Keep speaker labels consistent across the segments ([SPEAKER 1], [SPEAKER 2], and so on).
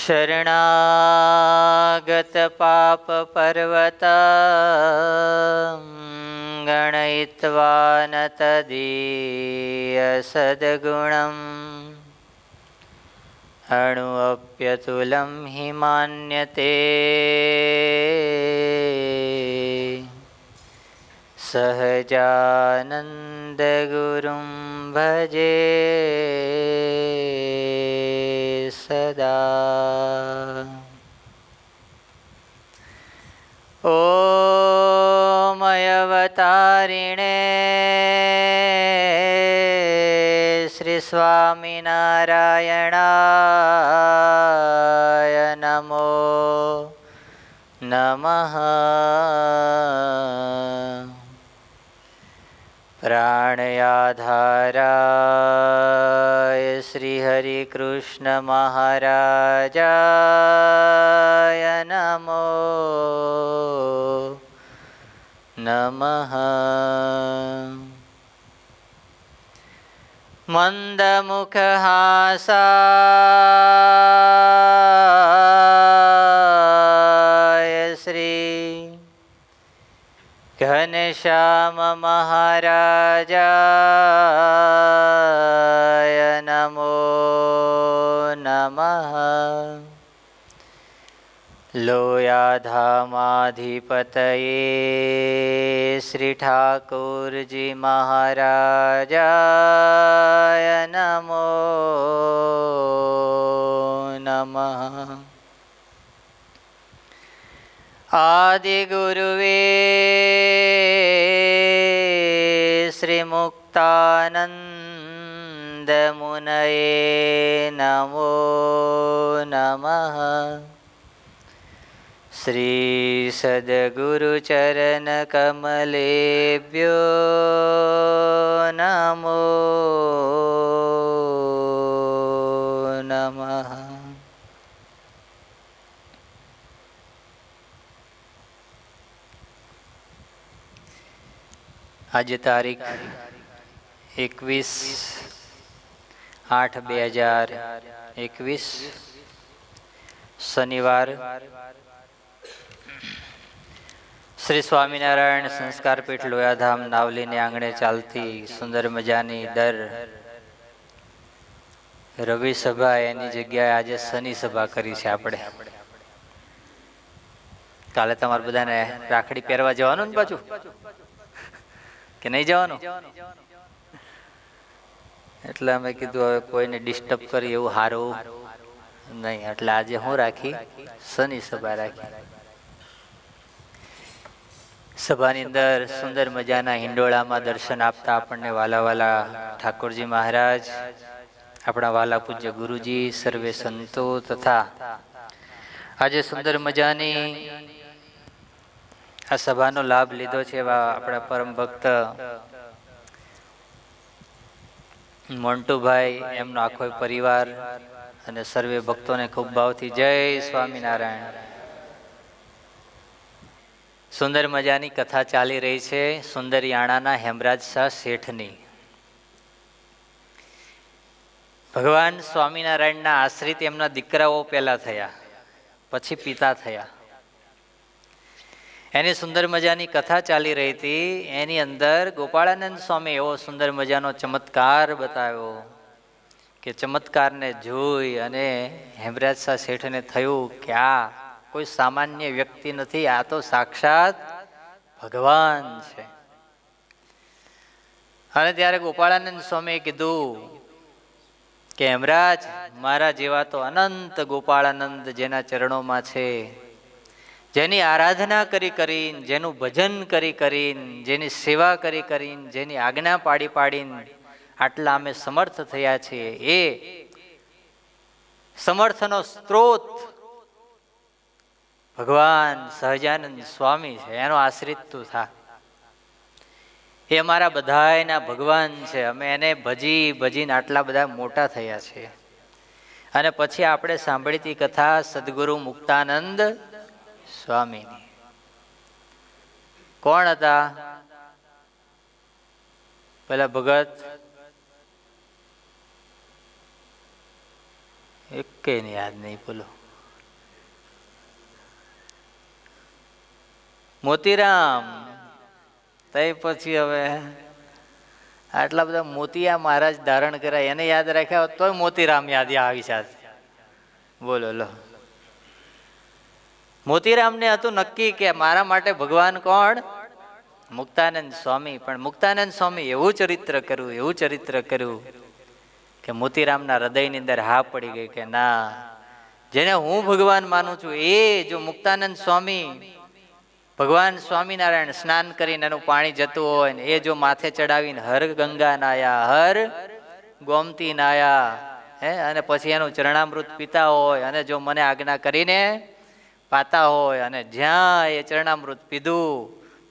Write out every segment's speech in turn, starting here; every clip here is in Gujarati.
[SPEAKER 1] शरणागतपापपर्वतां गणयित्वा न तदीयसद्गुणम् अणु अप्यतुलं हि मान्यते सहजानन्दगुरुं भजे सदा ओमयवतारिणे श्रीस्वामिनारायणाय नमो नमः प्राणयाधाराय श्रीहरिकृष्णमहाराजाय नमो नमः मन्दमुखहासा ભુવન શ્યામ મહારાજાય નમો નમઃ લોયાધામાધિપતયે શ્રી ઠાકોરજી મહારાજાય નમો નમઃ आदि गुरुवे आदिगुरुवेश्रीमुक्तानन्दमुनये नमो नमः श्रीसद्गुरुचरणकमलेभ्यो नमो આજે તારીખ એકવીસ આઠ બે હજાર એકવીસ શનિવાર શ્રી સ્વામિનારાયણ સંસ્કાર પીઠ લોયાધામ નાવલીને આંગણે ચાલતી સુંદર મજાની દર રવિ સભા એની જગ્યાએ આજે શનિ સભા કરી છે આપણે કાલે તમારે બધાને રાખડી પહેરવા જવાનું ને પાછું કે નહીં જવાનું એટલે અમે કીધું હવે કોઈને ડિસ્ટર્બ કરી એવું હારવું નહીં એટલે આજે હું રાખી શનિ સભા રાખી સભાની અંદર સુંદર મજાના હિંડોળામાં દર્શન આપતા આપણને વાલા વાલા ઠાકોરજી મહારાજ આપણા વાલા પૂજ્ય ગુરુજી સર્વે સંતો તથા આજે સુંદર મજાની આ સભાનો લાભ લીધો છે એવા આપણા પરમ ભક્ત મોન્ટુભાઈ એમનો આખો પરિવાર અને સર્વે ભક્તોને ખૂબ ભાવથી જય સ્વામિનારાયણ સુંદર મજાની કથા ચાલી રહી છે સુંદર યાણાના હેમરાજ શાહ શેઠની ભગવાન સ્વામિનારાયણના આશ્રિત એમના દીકરાઓ પહેલાં થયા પછી પિતા થયા એની સુંદર મજાની કથા ચાલી રહી હતી એની અંદર ગોપાળાનંદ સ્વામી એવો સુંદર મજાનો ચમત્કાર બતાવ્યો કે ચમત્કારને જોઈ અને હેમરાજ શાહ શેઠને થયું કે આ કોઈ સામાન્ય વ્યક્તિ નથી આ તો સાક્ષાત ભગવાન છે અને ત્યારે ગોપાળાનંદ સ્વામી કીધું કે હેમરાજ મારા જેવા તો અનંત ગોપાળાનંદ જેના ચરણોમાં છે જેની આરાધના કરી કરીને જેનું ભજન કરી કરીને જેની સેવા કરી કરીને જેની આજ્ઞા પાડી પાડીને આટલા અમે સમર્થ થયા છીએ એ સમર્થનો સ્ત્રોત ભગવાન સહજાનંદ સ્વામી છે એનો આશ્રિત તું થા એ અમારા બધાના ભગવાન છે અમે એને ભજી ભજીને આટલા બધા મોટા થયા છીએ અને પછી આપણે સાંભળીતી કથા સદગુરુ મુક્તાનંદ સ્વામીની કોણ હતા પેલા ભગત એકે યાદ નહીં બોલો મોતીરામ તે પછી હવે આટલા બધા મોતિયા મહારાજ ધારણ કર્યા એને યાદ રાખ્યા તોય મોતીરામ યાદ આવી સાથે બોલો લો મોતીરામને હતું નક્કી કે મારા માટે ભગવાન કોણ મુક્તાનંદ સ્વામી પણ મુક્તાનંદ સ્વામી એવું ચરિત્ર કર્યું એવું ચરિત્ર કર્યું કે મોતીરામના હૃદયની અંદર હા પડી ગઈ કે ના જેને હું ભગવાન માનું છું એ જો મુક્તાનંદ સ્વામી ભગવાન સ્વામિનારાયણ સ્નાન કરીને એનું પાણી જતું હોય ને એ જો માથે ચડાવીને હર ગંગા નાયા હર ગોમતી નાયા હે અને પછી એનું ચરણામૃત પીતા હોય અને જો મને આજ્ઞા કરીને પાતા હોય અને જ્યાં એ ચરણામૃત પીધું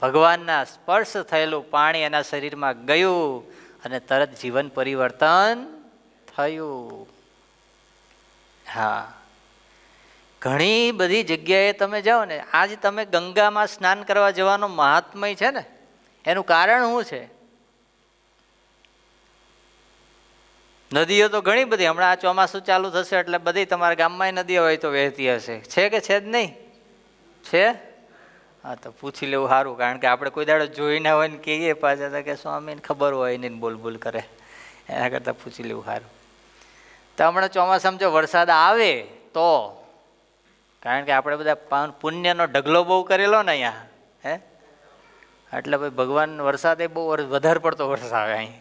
[SPEAKER 1] ભગવાનના સ્પર્શ થયેલું પાણી એના શરીરમાં ગયું અને તરત જીવન પરિવર્તન થયું હા ઘણી બધી જગ્યાએ તમે જાઓ ને આજ તમે ગંગામાં સ્નાન કરવા જવાનો મહાત્મય છે ને એનું કારણ શું છે નદીઓ તો ઘણી બધી હમણાં આ ચોમાસું ચાલુ થશે એટલે બધી તમારા ગામમાં નદીઓ હોય તો વહેતી હશે છે કે છે જ નહીં છે હા તો પૂછી લેવું સારું કારણ કે આપણે કોઈ દાડો જોઈ ના હોય ને કહીએ પાછા તો કે સ્વામીને ખબર હોય નહીં ને બોલબોલ કરે એના કરતાં પૂછી લેવું સારું તો હમણાં ચોમાસામાં જો વરસાદ આવે તો કારણ કે આપણે બધા પુણ્યનો ઢગલો બહુ કરેલો ને અહીંયા હે એટલે ભાઈ ભગવાન વરસાદે બહુ વધારે પડતો વરસાદ આવે અહીં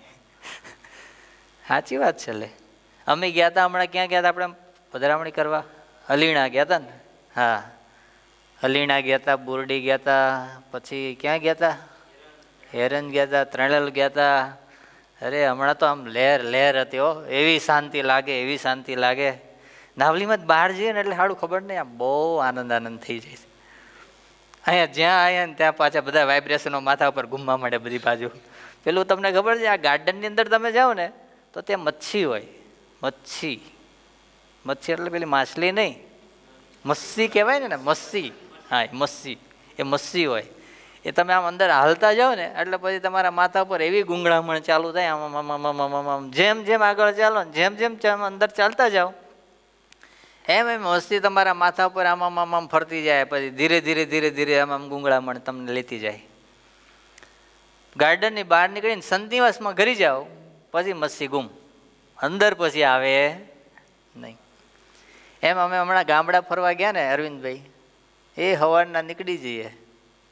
[SPEAKER 1] સાચી વાત છે લે અમે ગયા હતા હમણાં ક્યાં ગયા હતા આપણે પધરામણી કરવા હલીણા ગયા હતા ને હા હલીણા ગયા હતા બોરડી ગયા હતા પછી ક્યાં ગયા હતા હેરન ગયા હતા ત્રણેલ ગયા હતા અરે હમણાં તો આમ લહેર લહેર હતી હો એવી શાંતિ લાગે એવી શાંતિ લાગે નાવલીમાં જ બહાર જઈએ ને એટલે સારું ખબર નહીં આમ બહુ આનંદ આનંદ થઈ જાય છે અહીંયા જ્યાં આવ્યા ને ત્યાં પાછા બધા વાઇબ્રેશનો માથા ઉપર ઘૂમવા માંડે બધી બાજુ પેલું તમને ખબર છે આ ગાર્ડનની અંદર તમે જાઓ ને તો ત્યાં મચ્છી હોય મચ્છી મચ્છી એટલે પેલી માછલી નહીં મસ્સી કહેવાય ને ને મસ્સી હા મસ્સી એ મસ્સી હોય એ તમે આમ અંદર હાલતા જાઓ ને એટલે પછી તમારા માથા પર એવી ગુંગળામણ ચાલુ થાય આમ આમ આમ જેમ જેમ આગળ ચાલો ને જેમ જેમ અંદર ચાલતા જાઓ એમ એમ મસ્તી તમારા માથા પર આમ આમ આમ ફરતી જાય પછી ધીરે ધીરે ધીરે ધીરે આમ આમ ગુંગળામણ તમને લેતી જાય ગાર્ડનની બહાર નીકળીને સંતિવાસમાં ઘરી જાઓ પછી મસ્સી ગુમ અંદર પછી આવે નહીં એમ અમે હમણાં ગામડા ફરવા ગયા ને અરવિંદભાઈ એ હવારના નીકળી જઈએ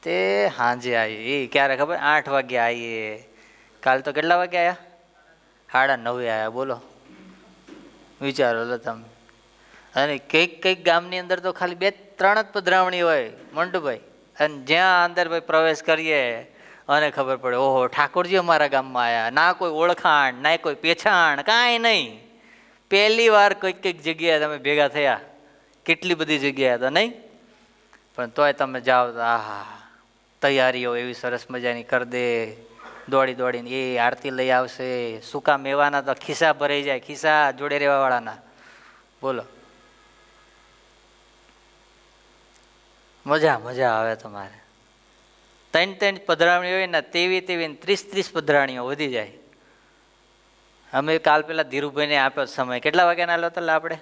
[SPEAKER 1] તે હાંજે આવી એ ક્યારે ખબર આઠ વાગે આવીએ કાલ તો કેટલા વાગે આવ્યા સાડા નવે આવ્યા બોલો વિચારો લો તમે અને કંઈક કંઈક ગામની અંદર તો ખાલી બે ત્રણ જ પધરાવણી હોય મંડુભાઈ અને જ્યાં અંદર ભાઈ પ્રવેશ કરીએ અને ખબર પડે ઓહો ઠાકોરજી અમારા ગામમાં આવ્યા ના કોઈ ઓળખાણ ના કોઈ પેછાણ કાંઈ નહીં પહેલી વાર કંઈક કંઈક જગ્યાએ તમે ભેગા થયા કેટલી બધી જગ્યાએ તો નહીં પણ તોય તમે જાઓ આહા તૈયારીઓ એવી સરસ મજાની કરી દે દોડી દોડીને એ આરતી લઈ આવશે સૂકા મેવાના તો ખિસ્સા ભરાઈ જાય ખિસ્સા જોડે રહેવાવાળાના બોલો મજા મજા આવે તમારે ત્રણ ત્રણ પધરાણી હોય ને તેવી તેવી ત્રીસ ત્રીસ પધરાણીઓ વધી જાય અમે કાલ પહેલાં ધીરુભાઈને આપ્યો સમય કેટલા વાગ્યાનો હાલો હતો આપણે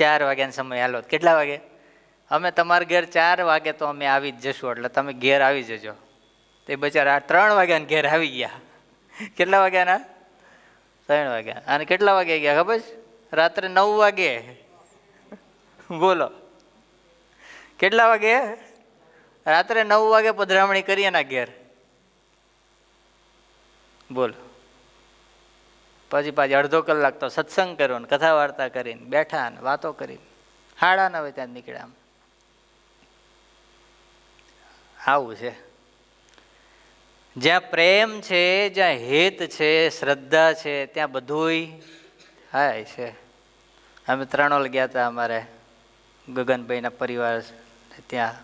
[SPEAKER 1] ચાર વાગ્યાનો સમય હાલો કેટલા વાગે અમે તમારા ઘેર ચાર વાગે તો અમે આવી જ જશું એટલે તમે ઘેર આવી જજો તે બચારા ત્રણ વાગ્યાના ઘેર આવી ગયા કેટલા વાગ્યાના ત્રણ વાગ્યા અને કેટલા વાગે ગયા ખબર છે રાત્રે નવ વાગે બોલો કેટલા વાગે રાત્રે નવ વાગે પધરામણી કરી એના ઘેર બોલો પછી પાછી અડધો કલાક તો સત્સંગ કર્યો ને કથા વાર્તા કરીને બેઠા ને વાતો કરી હાડા નવે ત્યાં નીકળ્યા આમ આવું છે જ્યાં પ્રેમ છે જ્યાં હેત છે શ્રદ્ધા છે ત્યાં બધુંય હાય છે અમે ત્રણોલ ગયા હતા અમારે ગગનભાઈના પરિવાર ત્યાં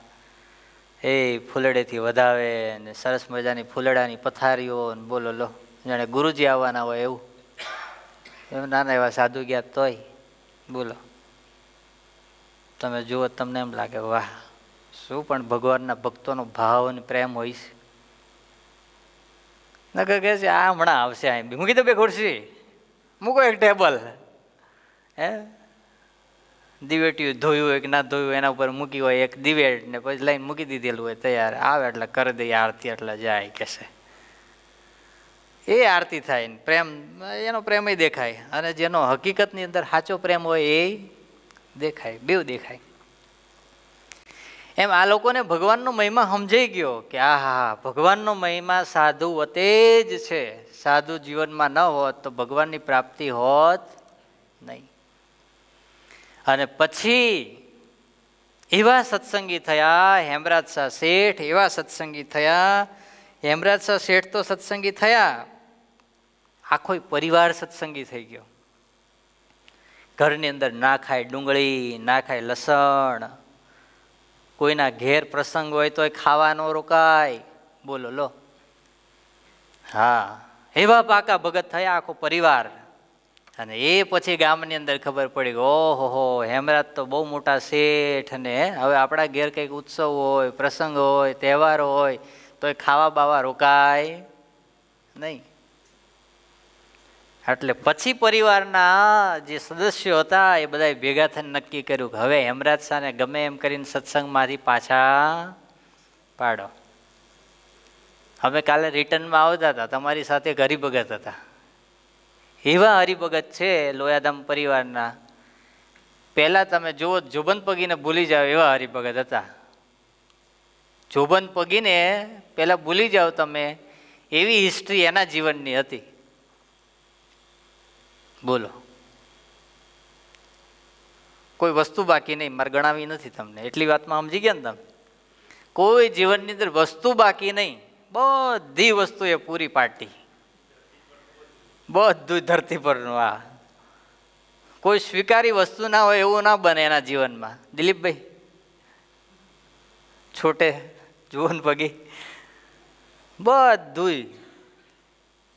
[SPEAKER 1] એ ફૂલડેથી વધાવે અને સરસ મજાની ફૂલડાની પથારીઓ અને બોલો લો જાણે ગુરુજી આવવાના હોય એવું એમ નાના એવા સાધુ ગયા તોય બોલો તમે જુઓ તમને એમ લાગે વાહ શું પણ ભગવાનના ભક્તોનો ભાવ અને પ્રેમ હોય છે નકર કહે છે આ હમણાં આવશે અહીં બી મૂકી દો બે ખુરશી મૂકો એક ટેબલ હે દિવેટિયું ધોયું હોય કે ના ધોયું એના ઉપર મૂકી હોય એક દિવેટ ને પછી લઈને મૂકી દીધેલું હોય તૈયાર આવે એટલે કરી દઈએ આરતી એટલે જાય કે એ આરતી થાય ને પ્રેમ એનો પ્રેમ દેખાય અને જેનો હકીકતની અંદર સાચો પ્રેમ હોય એ દેખાય બેવ દેખાય એમ આ લોકોને ભગવાનનો મહિમા સમજાઈ ગયો કે આ હા ભગવાનનો મહિમા સાધુ વતે જ છે સાધુ જીવનમાં ન હોત તો ભગવાનની પ્રાપ્તિ હોત નહીં અને પછી એવા સત્સંગી થયા હેમરાજ શાહ શેઠ એવા સત્સંગી થયા હેમરાજ શાહ શેઠ તો સત્સંગી થયા આખો પરિવાર સત્સંગી થઈ ગયો ઘરની અંદર ના ખાય ડુંગળી ના ખાય લસણ કોઈના ઘેર પ્રસંગ હોય તો ખાવાનો રોકાય બોલો લો હા એવા પાકા ભગત થયા આખો પરિવાર અને એ પછી ગામની અંદર ખબર પડી ઓહો હો હેમરાજ તો બહુ મોટા શેઠ ને હવે આપણા ઘેર કંઈક ઉત્સવ હોય પ્રસંગ હોય તહેવાર હોય તો એ ખાવા બાવા રોકાય નહીં એટલે પછી પરિવારના જે સદસ્યો હતા એ બધા ભેગા થઈને નક્કી કર્યું કે હવે હેમરાજ શાહને ગમે એમ કરીને સત્સંગમાંથી પાછા પાડો અમે કાલે રિટર્નમાં આવતા હતા તમારી સાથે ગરીબ ભગત હતા એવા હરિભગત છે લોયાધામ પરિવારના પહેલાં તમે જુઓ જોબન પગીને ભૂલી જાઓ એવા હરિભગત હતા જોબન પગીને પહેલાં ભૂલી જાઓ તમે એવી હિસ્ટ્રી એના જીવનની હતી બોલો કોઈ વસ્તુ બાકી નહીં મારે ગણાવી નથી તમને એટલી વાતમાં સમજી ગયા ને તમે કોઈ જીવનની અંદર વસ્તુ બાકી નહીં બધી વસ્તુ એ પૂરી પાડતી બધું ધરતી પરનું આ કોઈ સ્વીકારી વસ્તુ ના હોય એવું ના બને એના જીવનમાં દિલીપભાઈ છોટે જુઓન પગી બધું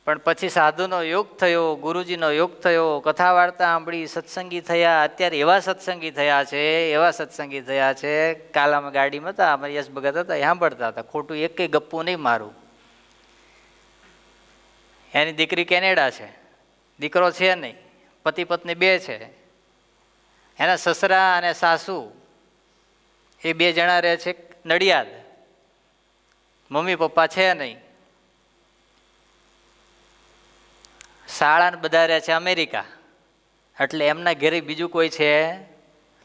[SPEAKER 1] પણ પછી સાધુનો યોગ થયો ગુરુજીનો યોગ થયો કથા વાર્તા સાંભળી સત્સંગી થયા અત્યારે એવા સત્સંગી થયા છે એવા સત્સંગી થયા છે કાલ અમે ગાડીમાં હતા અમે યશ ભગત હતા સાંભળતા હતા ખોટું એક કંઈ ગપ્પું નહીં મારું એની દીકરી કેનેડા છે દીકરો છે નહીં પતિ પત્ની બે છે એના સસરા અને સાસુ એ બે જણા રહે છે નડિયાદ મમ્મી પપ્પા છે નહીં શાળાને બધા રહે છે અમેરિકા એટલે એમના ઘેરે બીજું કોઈ છે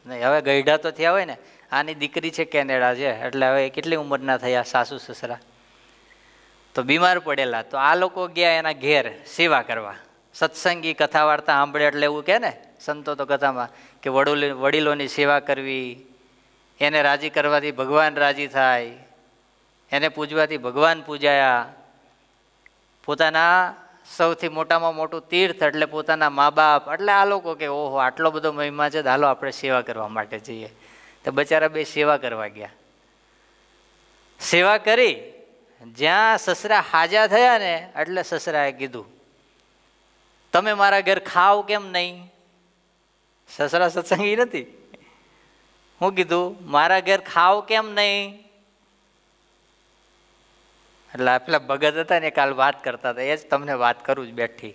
[SPEAKER 1] નહીં હવે ગઈઢા તો થયા હોય ને આની દીકરી છે કેનેડા છે એટલે હવે કેટલી ઉંમરના થયા સાસુ સસરા તો બીમાર પડેલા તો આ લોકો ગયા એના ઘેર સેવા કરવા સત્સંગી કથા વાર્તા સાંભળે એટલે એવું કહે ને સંતો તો કથામાં કે વડુલ વડીલોની સેવા કરવી એને રાજી કરવાથી ભગવાન રાજી થાય એને પૂજવાથી ભગવાન પૂજાયા પોતાના સૌથી મોટામાં મોટું તીર્થ એટલે પોતાના મા બાપ એટલે આ લોકો કે ઓહો આટલો બધો મહિમા છે હાલો આપણે સેવા કરવા માટે જઈએ તો બચારા બે સેવા કરવા ગયા સેવા કરી જ્યાં સસરા હાજા થયા ને એટલે સસરાએ કીધું તમે મારા ઘર ખાવ કેમ નહીં સસરા સત્સંગી નથી હું કીધું મારા ઘર ખાવ કેમ નહીં એટલે પેલા ભગત હતા ને કાલ વાત કરતા હતા એ જ તમને વાત કરું જ બેઠી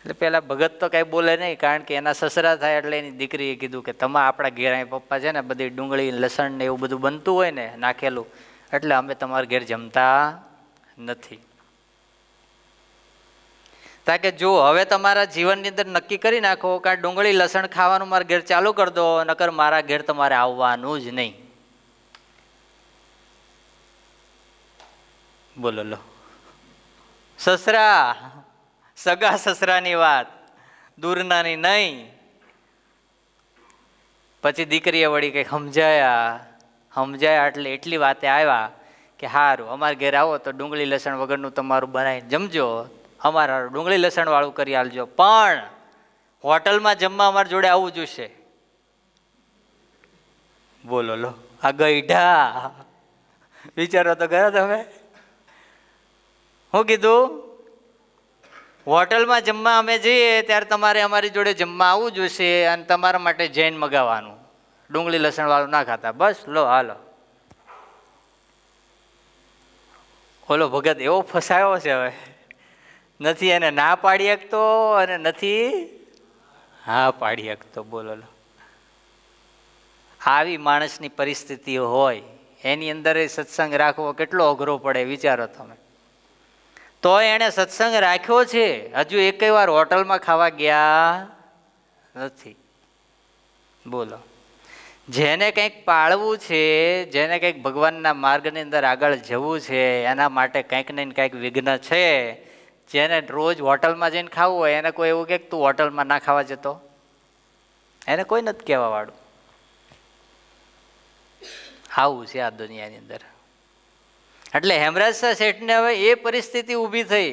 [SPEAKER 1] એટલે પેલા ભગત તો કાંઈ બોલે નહીં કારણ કે એના સસરા થાય એટલે એની દીકરીએ કીધું કે તમા આપણા ઘેર પપ્પા છે ને બધી ડુંગળી લસણ ને એવું બધું બનતું હોય ને નાખેલું એટલે અમે તમારા ઘેર જમતા નથી કારણ કે જો હવે તમારા જીવનની અંદર નક્કી કરી નાખો કે ડુંગળી લસણ ખાવાનું મારા ઘેર ચાલુ કરી દો નકર મારા ઘેર તમારે આવવાનું જ નહીં બોલો લો સસરા સગા સસરાની વાત દૂરનાની નહીં પછી દીકરીએ વળી કંઈક સમજાયા સમજાય એટલે એટલી વાતે આવ્યા કે સારું અમારા ઘેર આવો તો ડુંગળી લસણ વગરનું તમારું બનાવીને જમજો અમારા ડુંગળી લસણવાળું કરી આલજો પણ હોટલમાં જમવા અમારા જોડે આવવું જોઈશે બોલો લો આ ગઈઢા વિચારો તો ગયા તમે શું કીધું હોટલમાં જમવા અમે જઈએ ત્યારે તમારે અમારી જોડે જમવા આવવું જોઈશે અને તમારા માટે જૈન મગાવવાનું ડુંગળી લસણવાળું ના ખાતા બસ લો હાલો ઓલો ભગત એવો ફસાયો છે હવે નથી એને ના પાડી શકતો અને નથી હા પાડી શકતો બોલો લો આવી માણસની પરિસ્થિતિ હોય એની અંદર સત્સંગ રાખવો કેટલો અઘરો પડે વિચારો તમે તો એણે સત્સંગ રાખ્યો છે હજુ એક વાર હોટલમાં ખાવા ગયા નથી બોલો જેને કંઈક પાળવું છે જેને કંઈક ભગવાનના માર્ગની અંદર આગળ જવું છે એના માટે કંઈક ને કંઈક વિઘ્ન છે જેને રોજ હોટલમાં જઈને ખાવું હોય એને કોઈ એવું કે તું હોટલમાં ના ખાવા જતો એને કોઈ નથી કહેવાવાળું આવું છે આ દુનિયાની અંદર એટલે હેમરાજ શાહ શેઠને હવે એ પરિસ્થિતિ ઊભી થઈ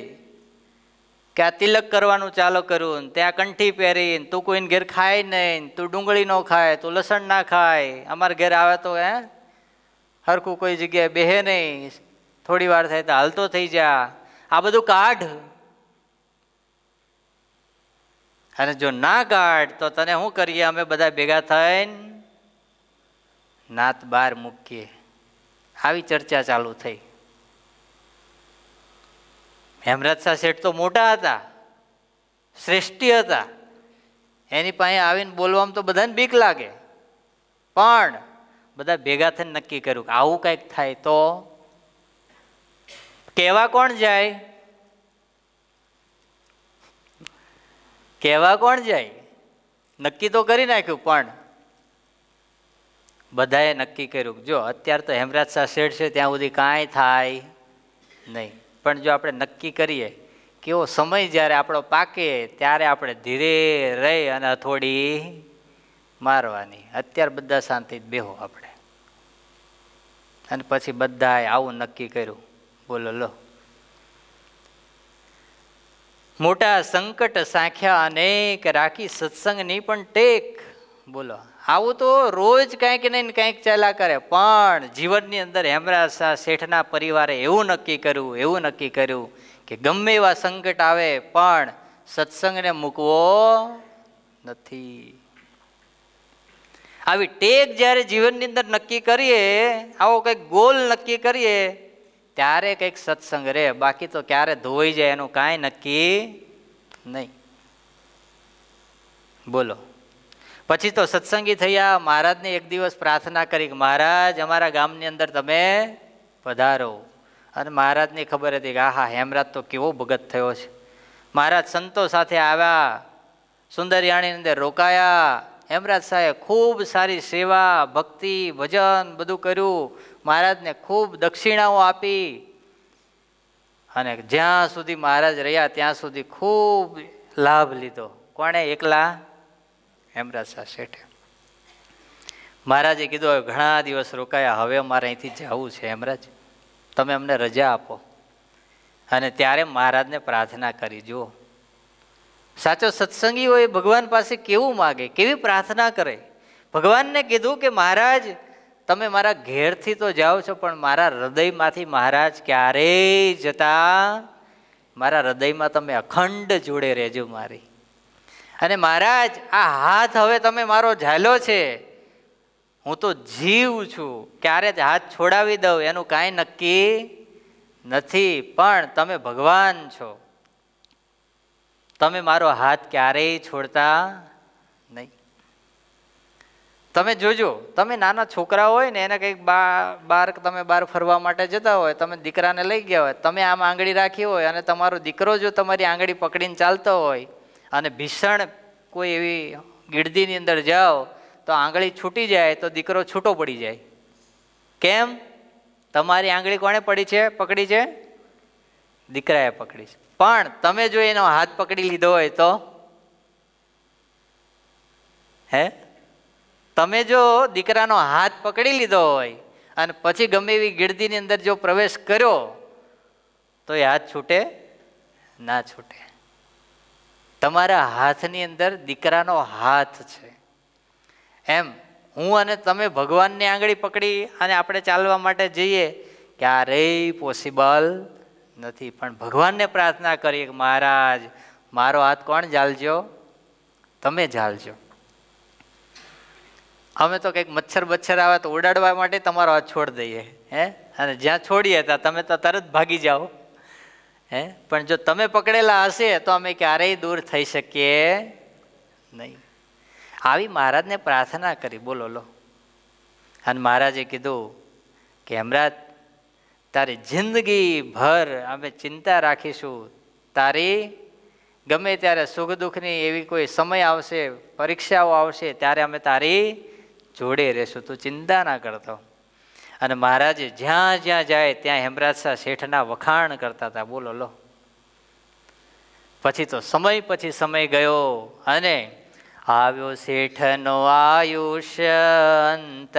[SPEAKER 1] કે આ તિલક કરવાનું ચાલુ કર્યું ત્યાં કંઠી પહેરીને તું કોઈને ઘેર ખાય નહીં તું ડુંગળી ન ખાય તું લસણ ના ખાય અમારા ઘેર આવે તો એ હરખું કોઈ જગ્યાએ બેહે નહીં થોડી વાર થાય તો હાલતો થઈ જા આ બધું કાઢ અને જો ના કાઢ તો તને શું કરીએ અમે બધા ભેગા થઈને નાત બાર મૂકીએ આવી ચર્ચા ચાલુ થઈ હેમરાજ શાહ શેઠ તો મોટા હતા શ્રેષ્ઠિ હતા એની પાસે આવીને બોલવામાં તો બધાને બીક લાગે પણ બધા ભેગા થઈને નક્કી કર્યું કે આવું કંઈક થાય તો કહેવા કોણ જાય કહેવા કોણ જાય નક્કી તો કરી નાખ્યું પણ બધાએ નક્કી કર્યું જો અત્યારે તો હેમરાજ શાહ શેઠ છે ત્યાં સુધી કાંઈ થાય નહીં પણ જો આપણે નક્કી કરીએ કેવો સમય જ્યારે આપણો પાકે ત્યારે આપણે ધીરે રહી અને થોડી મારવાની અત્યારે બધા શાંતિ બેહો આપણે અને પછી બધાએ આવું નક્કી કર્યું બોલો લો મોટા સંકટ સાંખ્યા અનેક રાખી સત્સંગની પણ ટેક બોલો આવું તો રોજ કાંઈક ને કંઈક ચાલ્યા કરે પણ જીવનની અંદર હેમરાજ શાહ શેઠના પરિવારે એવું નક્કી કર્યું એવું નક્કી કર્યું કે ગમે એવા સંકટ આવે પણ સત્સંગને મૂકવો નથી આવી ટેક જ્યારે જીવનની અંદર નક્કી કરીએ આવો કંઈક ગોલ નક્કી કરીએ ત્યારે કંઈક સત્સંગ રહે બાકી તો ક્યારે ધોઈ જાય એનું કાંઈ નક્કી નહીં બોલો પછી તો સત્સંગી થયા મહારાજને એક દિવસ પ્રાર્થના કરી કે મહારાજ અમારા ગામની અંદર તમે પધારો અને મહારાજને ખબર હતી કે આહા હેમરાજ તો કેવો ભગત થયો છે મહારાજ સંતો સાથે આવ્યા સુંદરિયાણીની અંદર રોકાયા હેમરાજ સાહેબ ખૂબ સારી સેવા ભક્તિ ભજન બધું કર્યું મહારાજને ખૂબ દક્ષિણાઓ આપી અને જ્યાં સુધી મહારાજ રહ્યા ત્યાં સુધી ખૂબ લાભ લીધો કોણે એકલા હેમરાજ શાહ શેઠે મહારાજે કીધું હવે ઘણા દિવસ રોકાયા હવે મારે અહીંથી જવું છે હેમરાજ તમે અમને રજા આપો અને ત્યારે મહારાજને પ્રાર્થના કરી જુઓ સાચો સત્સંગી હોય ભગવાન પાસે કેવું માગે કેવી પ્રાર્થના કરે ભગવાનને કીધું કે મહારાજ તમે મારા ઘેરથી તો જાઓ છો પણ મારા હૃદયમાંથી મહારાજ ક્યારેય જતા મારા હૃદયમાં તમે અખંડ જોડે રહેજો મારી અને મહારાજ આ હાથ હવે તમે મારો ઝાલો છે હું તો જીવ છું ક્યારે જ હાથ છોડાવી દઉં એનું કાંઈ નક્કી નથી પણ તમે ભગવાન છો તમે મારો હાથ ક્યારેય છોડતા નહીં તમે જોજો તમે નાના છોકરા હોય ને એને કંઈક બાર તમે બહાર ફરવા માટે જતા હોય તમે દીકરાને લઈ ગયા હોય તમે આમ આંગળી રાખી હોય અને તમારો દીકરો જો તમારી આંગળી પકડીને ચાલતો હોય અને ભીષણ કોઈ એવી ગીર્દીની અંદર જાઓ તો આંગળી છૂટી જાય તો દીકરો છૂટો પડી જાય કેમ તમારી આંગળી કોણે પડી છે પકડી છે દીકરાએ પકડી છે પણ તમે જો એનો હાથ પકડી લીધો હોય તો હે તમે જો દીકરાનો હાથ પકડી લીધો હોય અને પછી ગમે એવી ગીર્દીની અંદર જો પ્રવેશ કર્યો તો એ હાથ છૂટે ના છૂટે તમારા હાથની અંદર દીકરાનો હાથ છે એમ હું અને તમે ભગવાનની આંગળી પકડી અને આપણે ચાલવા માટે જઈએ ક્યારેય પોસિબલ નથી પણ ભગવાનને પ્રાર્થના કરીએ કે મહારાજ મારો હાથ કોણ ઝાલજો તમે ઝાલજો અમે તો કંઈક મચ્છર બચ્છર આવે તો ઉડાડવા માટે તમારો હાથ છોડી દઈએ હે અને જ્યાં છોડીએ ત્યાં તમે તો તરત ભાગી જાઓ હે પણ જો તમે પકડેલા હશે તો અમે ક્યારેય દૂર થઈ શકીએ નહીં આવી મહારાજને પ્રાર્થના કરી બોલો લો અને મહારાજે કીધું કે હેમરાજ તારી જિંદગી ભર અમે ચિંતા રાખીશું તારી ગમે ત્યારે સુખ દુઃખની એવી કોઈ સમય આવશે પરીક્ષાઓ આવશે ત્યારે અમે તારી જોડે રહેશું તું ચિંતા ના કરતો અને મહારાજ જ્યાં જ્યાં જાય ત્યાં હેમરાજ શાહ શેઠના વખાણ કરતા હતા બોલો લો પછી તો સમય પછી સમય ગયો અને આવ્યો શેઠનો આયુષ્ય અંત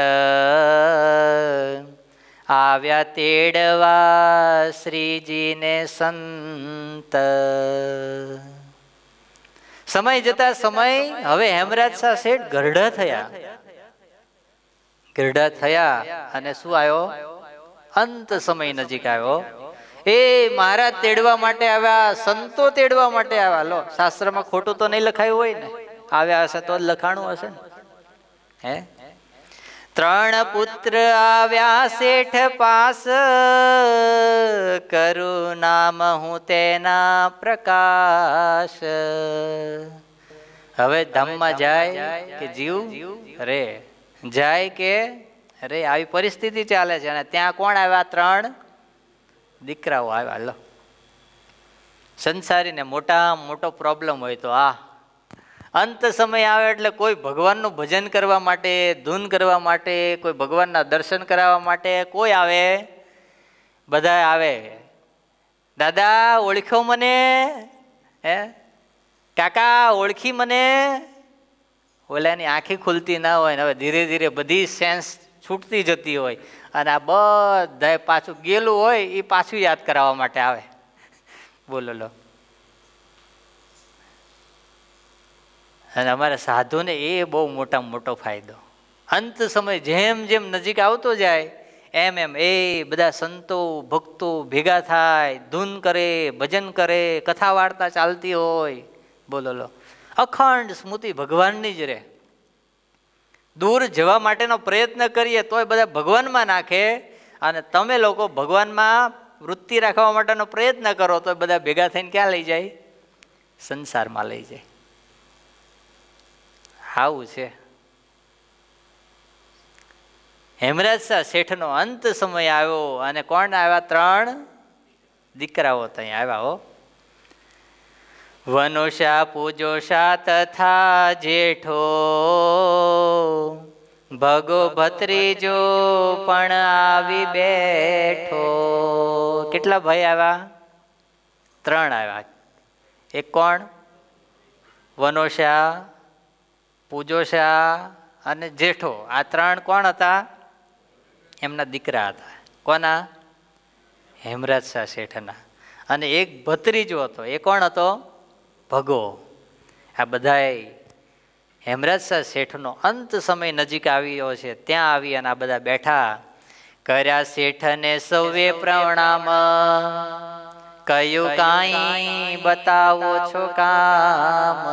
[SPEAKER 1] આવ્યા તેડવા શ્રીજીને સંત સમય જતા સમય હવે હેમરાજ શાહ શેઠ ગરડા થયા ક્રીડા થયા અને શું આવ્યો અંત સમય નજીક આવ્યો એ મારા તેડવા માટે આવ્યા સંતો તેડવા માટે આવ્યા લો શાસ્ત્રમાં ખોટું તો નહીં લખાયું હોય ને આવ્યા હશે તો જ લખાણું હશે ને હે ત્રણ પુત્ર આવ્યા શેઠ પાસ કરું નામ હું તેના પ્રકાશ હવે ધામમાં જાય કે જીવ રે જાય કે અરે આવી પરિસ્થિતિ ચાલે છે અને ત્યાં કોણ આવ્યા ત્રણ દીકરાઓ આવ્યા લો સંસારીને મોટા મોટો પ્રોબ્લેમ હોય તો આ અંત સમય આવે એટલે કોઈ ભગવાનનું ભજન કરવા માટે ધૂન કરવા માટે કોઈ ભગવાનના દર્શન કરાવવા માટે કોઈ આવે બધા આવે દાદા ઓળખ્યો મને હે કાકા ઓળખી મને ઓલાની આંખી ખુલતી ના હોય ને હવે ધીરે ધીરે બધી સેન્સ છૂટતી જતી હોય અને આ બધાય પાછું ગયેલું હોય એ પાછું યાદ કરાવવા માટે આવે બોલો લો અને અમારા સાધુને એ બહુ મોટામાં મોટો ફાયદો અંત સમય જેમ જેમ નજીક આવતો જાય એમ એમ એ બધા સંતો ભક્તો ભેગા થાય ધૂન કરે ભજન કરે કથા વાર્તા ચાલતી હોય બોલો લો અખંડ સ્મૃતિ ભગવાનની જ રહે દૂર જવા માટેનો પ્રયત્ન કરીએ તોય બધા ભગવાનમાં નાખે અને તમે લોકો ભગવાનમાં વૃત્તિ રાખવા માટેનો પ્રયત્ન કરો તો બધા ભેગા થઈને ક્યાં લઈ જાય સંસારમાં લઈ જાય આવું છે હેમરાજ શાહ શેઠનો અંત સમય આવ્યો અને કોણ આવ્યા ત્રણ દીકરાઓ ત્યાં આવ્યા હો વનુષા પૂજોષા તથા જેઠો ભગો ભત્રીજો પણ આવી બેઠો કેટલા ભાઈ આવ્યા ત્રણ આવ્યા એક કોણ વનોષા પૂજોષા અને જેઠો આ ત્રણ કોણ હતા એમના દીકરા હતા કોના હેમરાજ શાહ શેઠના અને એક ભત્રીજો હતો એ કોણ હતો ભગો આ બધાએ હેમરાજસા શેઠનો અંત સમય નજીક આવ્યો છે ત્યાં આવી અને આ બધા બેઠા કર્યા શેઠને સૌએ પ્રણામ કયું કાંઈ બતાવો છો કામ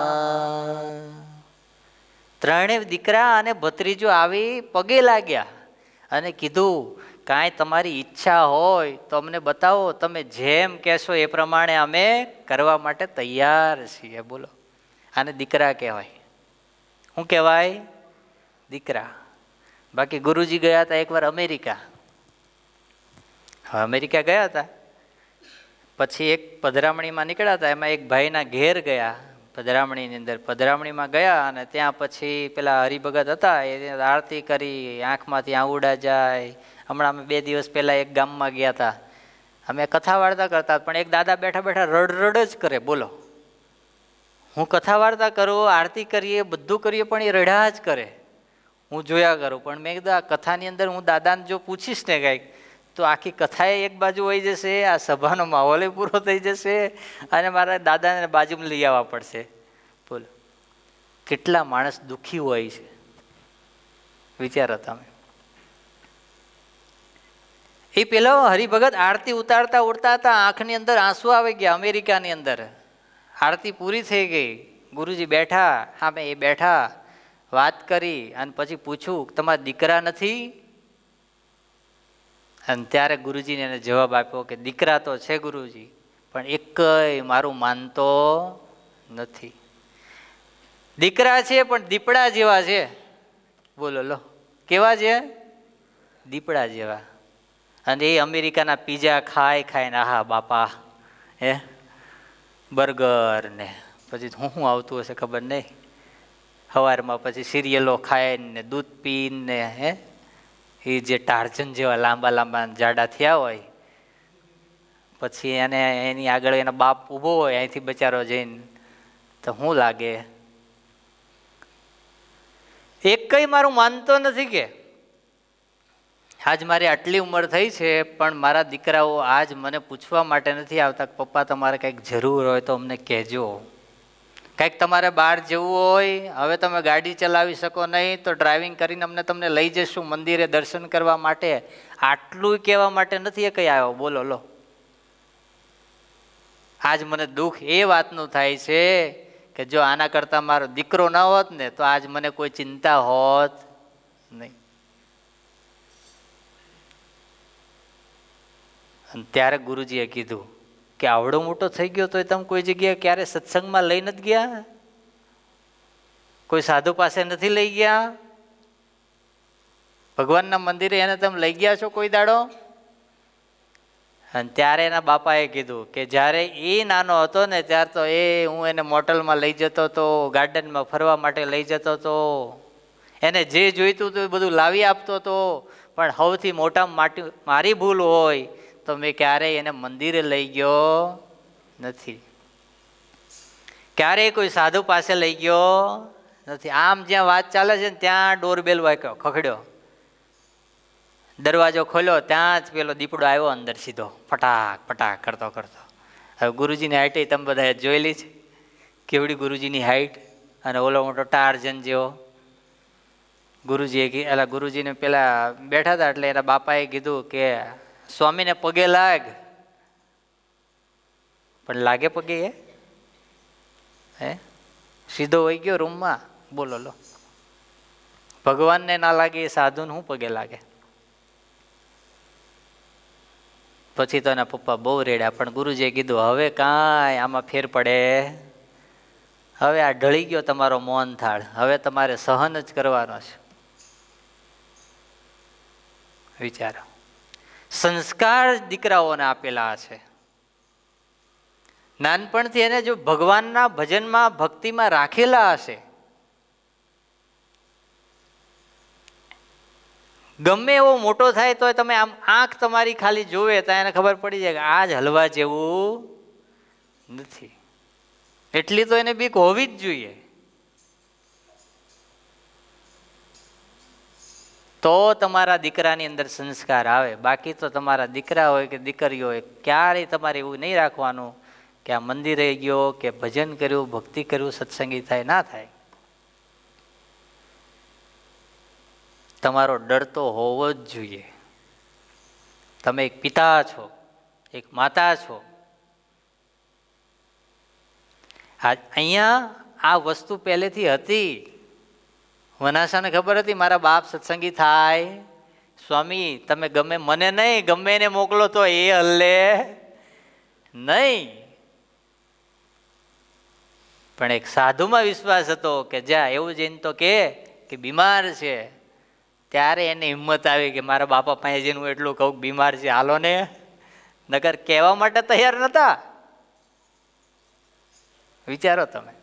[SPEAKER 1] ત્રણે દીકરા અને ભત્રીજો આવી પગે લાગ્યા અને કીધું કાંઈ તમારી ઈચ્છા હોય તો અમને બતાવો તમે જેમ કહેશો એ પ્રમાણે અમે કરવા માટે તૈયાર છીએ બોલો આને દીકરા કહેવાય શું કહેવાય દીકરા બાકી ગુરુજી ગયા હતા એકવાર અમેરિકા અમેરિકા ગયા હતા પછી એક પધરામણીમાં નીકળ્યા હતા એમાં એક ભાઈના ઘેર ગયા પધરામણીની અંદર પધરામણીમાં ગયા અને ત્યાં પછી પેલા હરિભગત હતા એ આરતી કરી આંખમાંથી આંવડા જાય હમણાં અમે બે દિવસ પહેલાં એક ગામમાં ગયા હતા અમે કથા વાર્તા કરતા પણ એક દાદા બેઠા બેઠા રડ રડ જ કરે બોલો હું કથા વાર્તા કરું આરતી કરીએ બધું કરીએ પણ એ રડ્યા જ કરે હું જોયા કરું પણ મેં કીધું આ કથાની અંદર હું દાદાને જો પૂછીશ ને કાંઈક તો આખી કથાએ એક બાજુ હોઈ જશે આ સભાનો માહોલ પૂરો થઈ જશે અને મારા દાદાને બાજુમાં લઈ આવવા પડશે બોલો કેટલા માણસ દુઃખી હોય છે વિચારો તમે એ પેલો હરિભગત આરતી ઉતારતા ઉડતા હતા આંખની અંદર આંસુ આવી ગયા અમેરિકાની અંદર આરતી પૂરી થઈ ગઈ ગુરુજી બેઠા હા મેં એ બેઠા વાત કરી અને પછી પૂછું તમારા દીકરા નથી અને ત્યારે ગુરુજીને એને જવાબ આપ્યો કે દીકરા તો છે ગુરુજી પણ એકય મારું માનતો નથી દીકરા છે પણ દીપડા જેવા છે બોલો લો કેવા છે દીપડા જેવા અને એ અમેરિકાના પિઝા ખાય ખાય ને આહા બાપા હે બર્ગર ને પછી હું શું આવતું હશે ખબર નહીં સવારમાં પછી સિરિયલો ખાઈને ને દૂધ પીને ને હે એ જે ટાર્જન જેવા લાંબા લાંબા જાડા થયા હોય પછી એને એની આગળ એના બાપ ઊભો હોય અહીંથી બચારો જઈને તો શું લાગે એક કંઈ મારું માનતો નથી કે આજ મારી આટલી ઉંમર થઈ છે પણ મારા દીકરાઓ આજ મને પૂછવા માટે નથી આવતા પપ્પા તમારે કંઈક જરૂર હોય તો અમને કહેજો કંઈક તમારે બહાર જવું હોય હવે તમે ગાડી ચલાવી શકો નહીં તો ડ્રાઇવિંગ કરીને અમને તમને લઈ જઈશું મંદિરે દર્શન કરવા માટે આટલું કહેવા માટે નથી એ કંઈ આવ્યો બોલો લો આજ મને દુઃખ એ વાતનું થાય છે કે જો આના કરતાં મારો દીકરો ન હોત ને તો આજ મને કોઈ ચિંતા હોત નહીં અને ત્યારે ગુરુજીએ કીધું કે આવડો મોટો થઈ ગયો તો એ તમે કોઈ જગ્યાએ ક્યારે સત્સંગમાં લઈ નથી ગયા કોઈ સાધુ પાસે નથી લઈ ગયા ભગવાનના મંદિરે એને તમે લઈ ગયા છો કોઈ દાડો અને ત્યારે એના બાપાએ કીધું કે જ્યારે એ નાનો હતો ને ત્યારે તો એ હું એને મોટલમાં લઈ જતો હતો ગાર્ડનમાં ફરવા માટે લઈ જતો હતો એને જે જોઈતું હતું એ બધું લાવી આપતો હતો પણ સૌથી મોટા માટી મારી ભૂલ હોય તો મેં ક્યારેય એને મંદિરે લઈ ગયો નથી ક્યારેય કોઈ સાધુ પાસે લઈ ગયો નથી આમ જ્યાં વાત ચાલે છે ને ત્યાં ડોરબેલ વાક્યો ખખડ્યો દરવાજો ખોલ્યો ત્યાં જ પેલો દીપડો આવ્યો અંદર સીધો ફટાક ફટાક કરતો કરતો હવે ગુરુજીની હાઇટ એ તમે બધાએ જોયેલી છે કેવડી ગુરુજીની હાઇટ અને ઓલો મોટો ટાર્જન જેવો ગુરુજીએ એટલે ગુરુજીને પેલા બેઠા હતા એટલે એના બાપાએ કીધું કે સ્વામીને પગે લાગ પણ લાગે પગે એ હે સીધો વહી ગયો રૂમમાં બોલો લો ભગવાનને ના લાગે એ સાધુને શું પગે લાગે પછી તો એના પપ્પા બહુ રેડ્યા પણ ગુરુજીએ કીધું હવે કાંઈ આમાં ફેર પડે હવે આ ઢળી ગયો તમારો મોન થાળ હવે તમારે સહન જ કરવાનો છે વિચારો સંસ્કાર દીકરાઓને આપેલા છે નાનપણથી એને જો ભગવાનના ભજનમાં ભક્તિમાં રાખેલા હશે ગમે એવો મોટો થાય તો તમે આમ આંખ તમારી ખાલી જોવે તો એને ખબર પડી જાય કે આ જ હલવા જેવું નથી એટલી તો એને બીક હોવી જ જોઈએ તો તમારા દીકરાની અંદર સંસ્કાર આવે બાકી તો તમારા દીકરા હોય કે દીકરીઓ હોય ક્યારેય તમારે એવું નહીં રાખવાનું કે આ મંદિરે ગયો કે ભજન કર્યું ભક્તિ કર્યું સત્સંગી થાય ના થાય તમારો ડર તો હોવો જ જોઈએ તમે એક પિતા છો એક માતા છો અહીંયા આ વસ્તુ પહેલેથી હતી વનાશાને ખબર હતી મારા બાપ સત્સંગી થાય સ્વામી તમે ગમે મને નહીં ગમે એને મોકલો તો એ હલ્લે નહીં પણ એક સાધુમાં વિશ્વાસ હતો કે જ્યાં એવું જઈને તો કે બીમાર છે ત્યારે એને હિંમત આવી કે મારા બાપા પાસે જઈને હું એટલું કહું બીમાર છે હાલો ને નગર કહેવા માટે તૈયાર નહોતા વિચારો તમે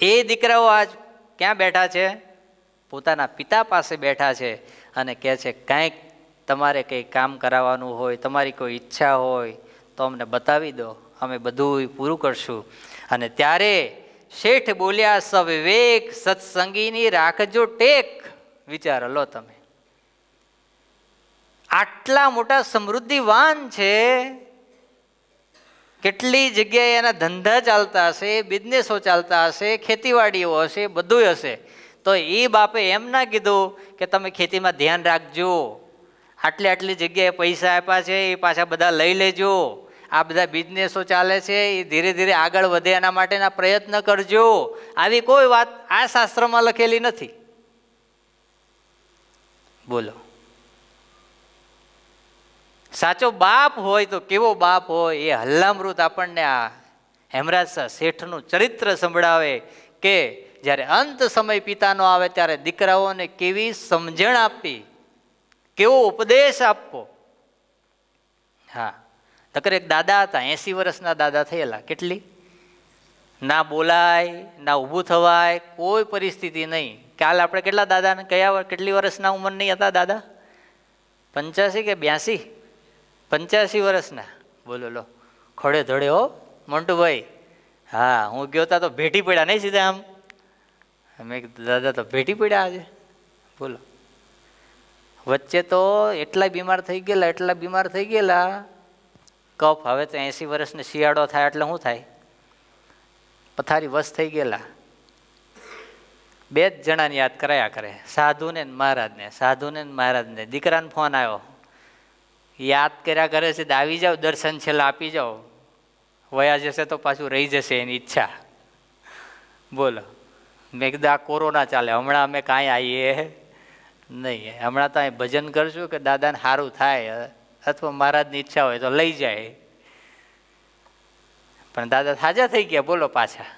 [SPEAKER 1] એ દીકરાઓ આજ ક્યાં બેઠા છે પોતાના પિતા પાસે બેઠા છે અને કહે છે કાંઈક તમારે કંઈ કામ કરાવવાનું હોય તમારી કોઈ ઈચ્છા હોય તો અમને બતાવી દો અમે બધું પૂરું કરશું અને ત્યારે શેઠ બોલ્યા સવિવેક સત્સંગીની રાખજો ટેક વિચાર લો તમે આટલા મોટા સમૃદ્ધિવાન છે કેટલી જગ્યાએ એના ધંધા ચાલતા હશે બિઝનેસો ચાલતા હશે ખેતીવાડીઓ હશે બધું હશે તો એ બાપે એમ ના કીધું કે તમે ખેતીમાં ધ્યાન રાખજો આટલી આટલી જગ્યાએ પૈસા આપ્યા છે એ પાછા બધા લઈ લેજો આ બધા બિઝનેસો ચાલે છે એ ધીરે ધીરે આગળ વધે એના માટેના પ્રયત્ન કરજો આવી કોઈ વાત આ શાસ્ત્રમાં લખેલી નથી બોલો સાચો બાપ હોય તો કેવો બાપ હોય એ હલ્લામૃત આપણને આ હેમરાજ શેઠનું ચરિત્ર સંભળાવે કે જ્યારે અંત સમય પિતાનો આવે ત્યારે દીકરાઓને કેવી સમજણ આપવી કેવો ઉપદેશ આપવો હા નકર એક દાદા હતા એસી વર્ષના દાદા થયેલા કેટલી ના બોલાય ના ઊભું થવાય કોઈ પરિસ્થિતિ નહીં કાલ આપણે કેટલા દાદાને કયા કેટલી વર્ષના ઉંમર નહીં હતા દાદા પંચ્યાસી કે બ્યાસી પંચ્યાસી વર્ષના બોલો લો ખડે ધડે હો મોન્ટુભાઈ હા હું ગયો હતા તો ભેટી પડ્યા નહીં સીધા આમ અમે દાદા તો ભેટી પડ્યા આજે બોલો વચ્ચે તો એટલા બીમાર થઈ ગયેલા એટલા બીમાર થઈ ગયેલા કફ હવે તો એંસી વર્ષને શિયાળો થાય એટલે શું થાય પથારી વસ થઈ ગયેલા બે જ જણાને યાદ કરાયા કરે સાધુને મહારાજને સાધુને મહારાજને દીકરાને ફોન આવ્યો યાદ કર્યા કરે છે આવી જાઓ દર્શન છેલ્લા આપી જાઓ વયા જશે તો પાછું રહી જશે એની ઈચ્છા બોલો મેં કીધું આ કોરોના ચાલે હમણાં અમે કાંઈ આવીએ નહીં હમણાં તો અહીં ભજન કરશું કે દાદાને સારું થાય અથવા મહારાજની ઈચ્છા હોય તો લઈ જાય પણ દાદા સાજા થઈ ગયા બોલો પાછા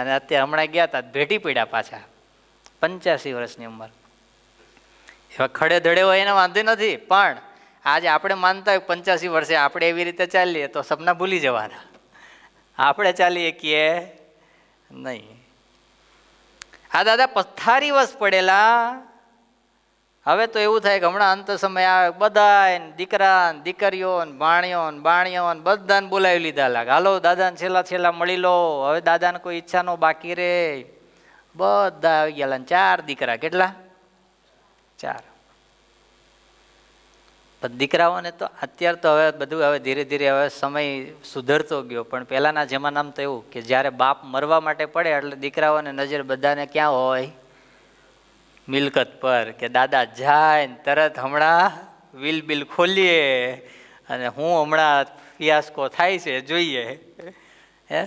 [SPEAKER 1] અને અત્યારે હમણાં ગયા હતા ભેટી પડ્યા પાછા પંચ્યાસી વર્ષની ઉંમર એવા ખડે ધડે હોય એને વાંધો નથી પણ આજે આપણે માનતા હોય પંચ્યાસી વર્ષે આપણે એવી રીતે ચાલીએ તો સપના ભૂલી જવાના આપણે ચાલીએ કીએ નહીં આ દાદા પથારી વસ પડેલા હવે તો એવું થાય કે હમણાં અંત સમય આવે બધા દીકરા દીકરીઓ ભાણીઓ બાણીઓ બધાને બોલાવી લીધા લાગે હાલો દાદાને છેલ્લા છેલ્લા મળી લો હવે દાદાને કોઈ ઈચ્છા નો બાકી રે બધા આવી ગયા ચાર દીકરા કેટલા ચાર પણ દીકરાઓને તો અત્યારે તો હવે બધું હવે ધીરે ધીરે હવે સમય સુધરતો ગયો પણ પહેલાંના જમાનામાં તો એવું કે જ્યારે બાપ મરવા માટે પડે એટલે દીકરાઓને નજર બધાને ક્યાં હોય મિલકત પર કે દાદા જાય તરત હમણાં વિલ બિલ ખોલીએ અને હું હમણાં ફિયાસ્કો થાય છે જોઈએ હે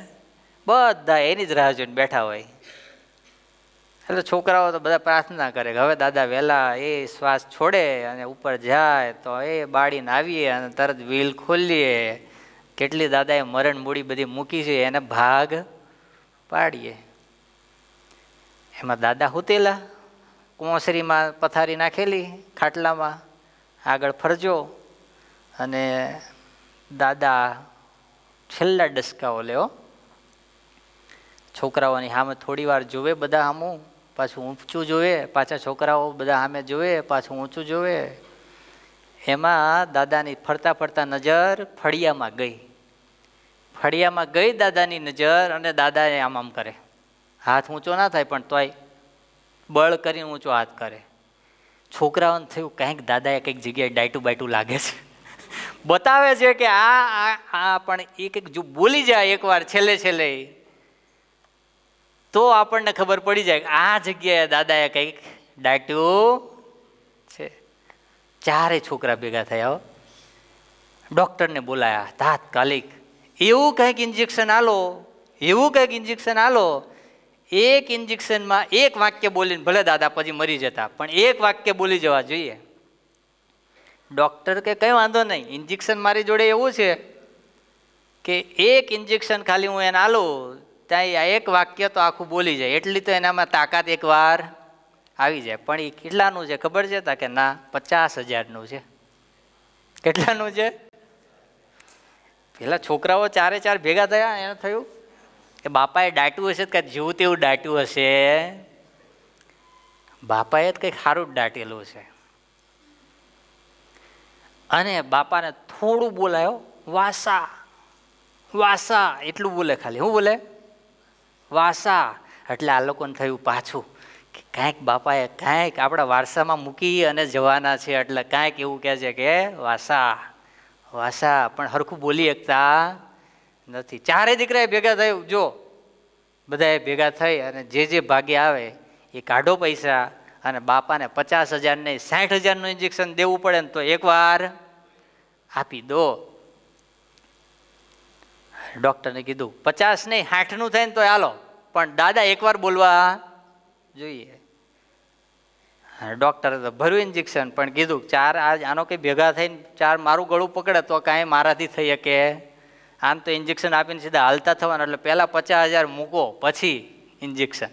[SPEAKER 1] બધા એની જ રાહ જોઈને બેઠા હોય એટલે છોકરાઓ તો બધા પ્રાર્થના કરે કે હવે દાદા વહેલા એ શ્વાસ છોડે અને ઉપર જાય તો એ બાળીને આવીએ અને તરત વ્હીલ ખોલીએ કેટલી દાદાએ મરણ મૂડી બધી મૂકી છે એને ભાગ પાડીએ એમાં દાદા હુતેલા કોસરીમાં પથારી નાખેલી ખાટલામાં આગળ ફરજો અને દાદા છેલ્લા ડસકાઓ લેવો છોકરાઓની સામે થોડી વાર જોવે બધા આમું પાછું ઊંચું જોવે પાછા છોકરાઓ બધા સામે જોવે પાછું ઊંચું જોવે એમાં દાદાની ફરતા ફરતા નજર ફળિયામાં ગઈ ફળિયામાં ગઈ દાદાની નજર અને દાદાએ આમ આમ કરે હાથ ઊંચો ના થાય પણ તોય બળ કરીને ઊંચો હાથ કરે છોકરાઓને થયું કંઈક દાદાએ કંઈક જગ્યાએ ડાયટું બાયટું લાગે છે બતાવે છે કે આ આ પણ એક એક જો બોલી જાય એકવાર છેલ્લે છેલ્લે તો આપણને ખબર પડી જાય કે આ જગ્યાએ દાદાએ કંઈક ડાટ્યું છે ચારે છોકરા ભેગા થયા ડૉક્ટરને બોલાયા તાત્કાલિક એવું કંઈક ઇન્જેક્શન આલો એવું કંઈક ઇન્જેક્શન આલો એક ઇન્જેક્શનમાં એક વાક્ય બોલીને ભલે દાદા પછી મરી જતા પણ એક વાક્ય બોલી જવા જોઈએ ડૉક્ટર કે કંઈ વાંધો નહીં ઇન્જેક્શન મારી જોડે એવું છે કે એક ઇન્જેક્શન ખાલી હું એને આલું ત્યાં એક વાક્ય તો આખું બોલી જાય એટલી તો એનામાં તાકાત એકવાર આવી જાય પણ એ કેટલાનું છે ખબર છે તા કે ના પચાસ હજારનું છે કેટલાનું છે પેલા છોકરાઓ ચારે ચાર ભેગા થયા એને થયું કે બાપાએ ડાટ્યું હશે કંઈક જેવું તેવું ડાટ્યું હશે બાપાએ જ કંઈક સારું જ દાટેલું છે અને બાપાને થોડું બોલાયો વાસા વાસા એટલું બોલે ખાલી શું બોલે વાસા એટલે આ લોકોને થયું પાછું કે કાંઈક બાપાએ કાંઈક આપણા વારસામાં મૂકી અને જવાના છે એટલે કાંઈક એવું કહે છે કે વાસા વાસા પણ હરખું બોલી શકતા નથી ચારે દીકરાએ ભેગા થયું જો બધાએ ભેગા થઈ અને જે જે ભાગે આવે એ કાઢો પૈસા અને બાપાને પચાસ હજાર નહીં સાઠ હજારનું ઇન્જેક્શન દેવું પડે ને તો એકવાર આપી દો ડૉક્ટરને કીધું પચાસ નહીં સાઠનું થાય ને તો હાલો પણ દાદા એકવાર બોલવા જોઈએ ડૉક્ટરે તો ભર્યું ઇન્જેક્શન પણ કીધું ચાર આ આનો કંઈ ભેગા થઈને ચાર મારું ગળું પકડે તો કાંઈ મારાથી થઈ શકે આમ તો ઇન્જેક્શન આપીને સીધા હાલતા થવાના એટલે પહેલાં પચાસ હજાર મૂકો પછી ઇન્જેક્શન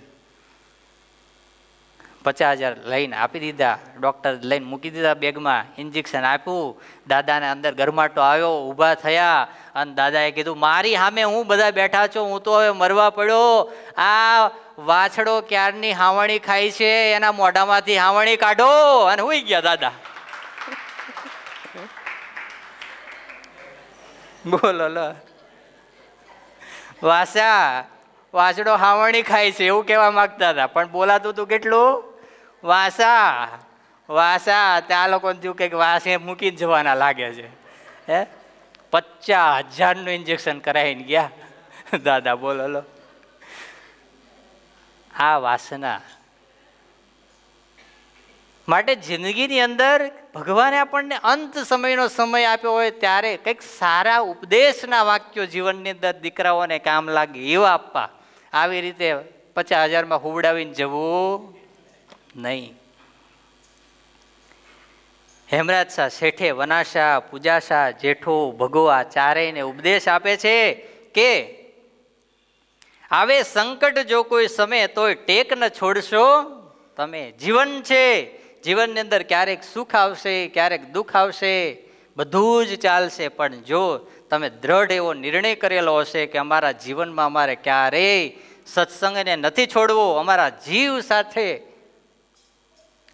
[SPEAKER 1] પચાસ હજાર લઈને આપી દીધા ડૉક્ટર લઈને મૂકી દીધા બેગમાં ઇન્જેક્શન આપ્યું દાદાને અંદર ગરમાટો આવ્યો ઊભા થયા અને દાદાએ કીધું મારી સામે હું બધા બેઠા છું હું તો હવે મરવા પડ્યો આ વાછડો ક્યારની હાવણી ખાય છે એના મોઢામાંથી હાવણી કાઢો અને હુઈ ગયા દાદા બોલો લો વાસા વાછડો હાવણી ખાય છે એવું કહેવા માગતા હતા પણ બોલાતું હતું કેટલું વાસા વાસા ત્યાં આ લોકોને થયું કંઈક વાસે મૂકીને જવાના લાગે છે હે પચાસ હજારનું ઇન્જેક્શન કરાવીને ગયા દાદા બોલો લો આ વાસના માટે જિંદગીની અંદર ભગવાને આપણને અંત સમયનો સમય આપ્યો હોય ત્યારે કંઈક સારા ઉપદેશના વાક્યો જીવનની અંદર દીકરાઓને કામ લાગે એવા આપવા આવી રીતે પચાસ હજારમાં હુવડાવીને જવું નહીં હેમરાજ શાહ શેઠે વનાશાહ પૂજાશાહ જેઠો ભગો આ ચારેયને ઉપદેશ આપે છે કે આવે સંકટ જો કોઈ સમય તોય ટેક ન છોડશો તમે જીવન છે જીવનની અંદર ક્યારેક સુખ આવશે ક્યારેક દુઃખ આવશે બધું જ ચાલશે પણ જો તમે દ્રઢ એવો નિર્ણય કરેલો હશે કે અમારા જીવનમાં અમારે ક્યારેય સત્સંગને નથી છોડવો અમારા જીવ સાથે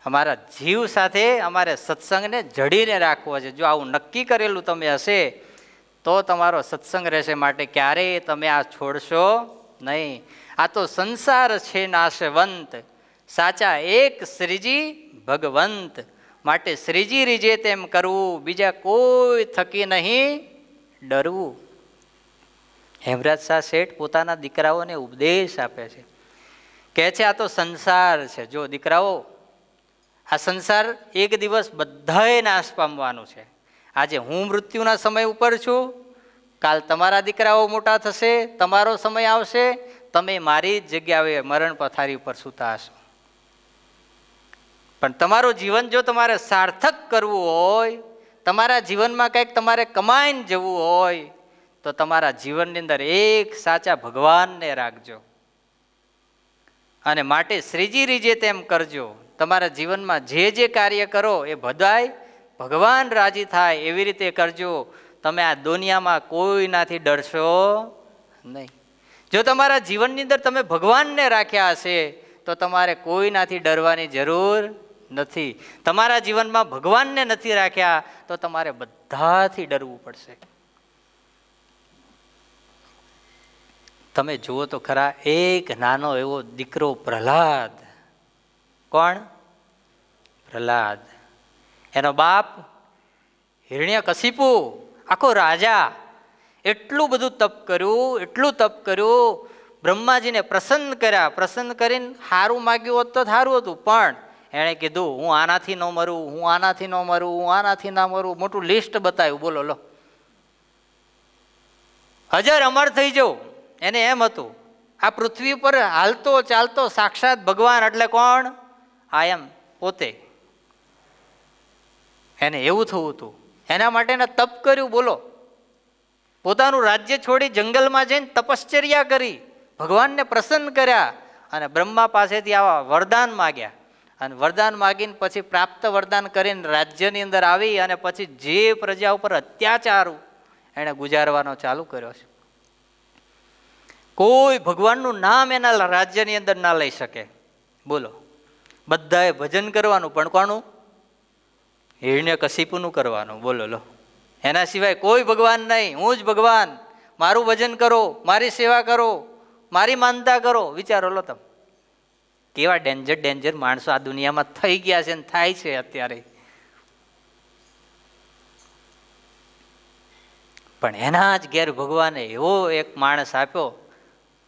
[SPEAKER 1] અમારા જીવ સાથે અમારે સત્સંગને જડીને રાખવો છે જો આવું નક્કી કરેલું તમે હશે તો તમારો સત્સંગ રહેશે માટે ક્યારેય તમે આ છોડશો નહીં આ તો સંસાર છે નાશવંત સાચા એક શ્રીજી ભગવંત માટે શ્રીજી રીજે તેમ કરવું બીજા કોઈ થકી નહીં ડરવું હેમરાજ શાહ શેઠ પોતાના દીકરાઓને ઉપદેશ આપે છે કહે છે આ તો સંસાર છે જો દીકરાઓ આ સંસાર એક દિવસ બધાએ નાશ પામવાનો છે આજે હું મૃત્યુના સમય ઉપર છું કાલ તમારા દીકરાઓ મોટા થશે તમારો સમય આવશે તમે મારી જગ્યાએ મરણ પથારી ઉપર સૂતા હશો પણ તમારું જીવન જો તમારે સાર્થક કરવું હોય તમારા જીવનમાં કંઈક તમારે કમાઈને જવું હોય તો તમારા જીવનની અંદર એક સાચા ભગવાનને રાખજો અને માટે શ્રીજી રીજે તેમ કરજો તમારા જીવનમાં જે જે કાર્ય કરો એ બધાય ભગવાન રાજી થાય એવી રીતે કરજો તમે આ દુનિયામાં કોઈનાથી ડરશો નહીં જો તમારા જીવનની અંદર તમે ભગવાનને રાખ્યા હશે તો તમારે કોઈનાથી ડરવાની જરૂર નથી તમારા જીવનમાં ભગવાનને નથી રાખ્યા તો તમારે બધાથી ડરવું પડશે તમે જુઓ તો ખરા એક નાનો એવો દીકરો પ્રહલાદ કોણ પ્રહલાદ એનો બાપ હિરણ્ય કશીપુ આખો રાજા એટલું બધું તપ કર્યું એટલું તપ કર્યું બ્રહ્માજીને પ્રસન્ન કર્યા પ્રસન્ન કરીને સારું માગ્યું હોત તો સારું હતું પણ એણે કીધું હું આનાથી ન મરું હું આનાથી ન મરું હું આનાથી ના મરું મોટું લિસ્ટ બતાવ્યું બોલો લો હજાર અમર થઈ જવું એને એમ હતું આ પૃથ્વી પર હાલતો ચાલતો સાક્ષાત ભગવાન એટલે કોણ આ એમ પોતે એને એવું થવું હતું એના માટેના તપ કર્યું બોલો પોતાનું રાજ્ય છોડી જંગલમાં જઈને તપશ્ચર્યા કરી ભગવાનને પ્રસન્ન કર્યા અને બ્રહ્મા પાસેથી આવા વરદાન માગ્યા અને વરદાન માગીને પછી પ્રાપ્ત વરદાન કરીને રાજ્યની અંદર આવી અને પછી જે પ્રજા ઉપર અત્યાચાર એણે ગુજારવાનો ચાલુ કર્યો છે કોઈ ભગવાનનું નામ એના રાજ્યની અંદર ના લઈ શકે બોલો બધાએ ભજન કરવાનું પણ કોનું હિરણ્ય કશીપુનું કરવાનું બોલો લો એના સિવાય કોઈ ભગવાન નહીં હું જ ભગવાન મારું ભજન કરો મારી સેવા કરો મારી માનતા કરો વિચારો લો તમે કેવા ડેન્જર ડેન્જર માણસો આ દુનિયામાં થઈ ગયા છે ને થાય છે અત્યારે પણ એના જ ઘેર ભગવાને એવો એક માણસ આપ્યો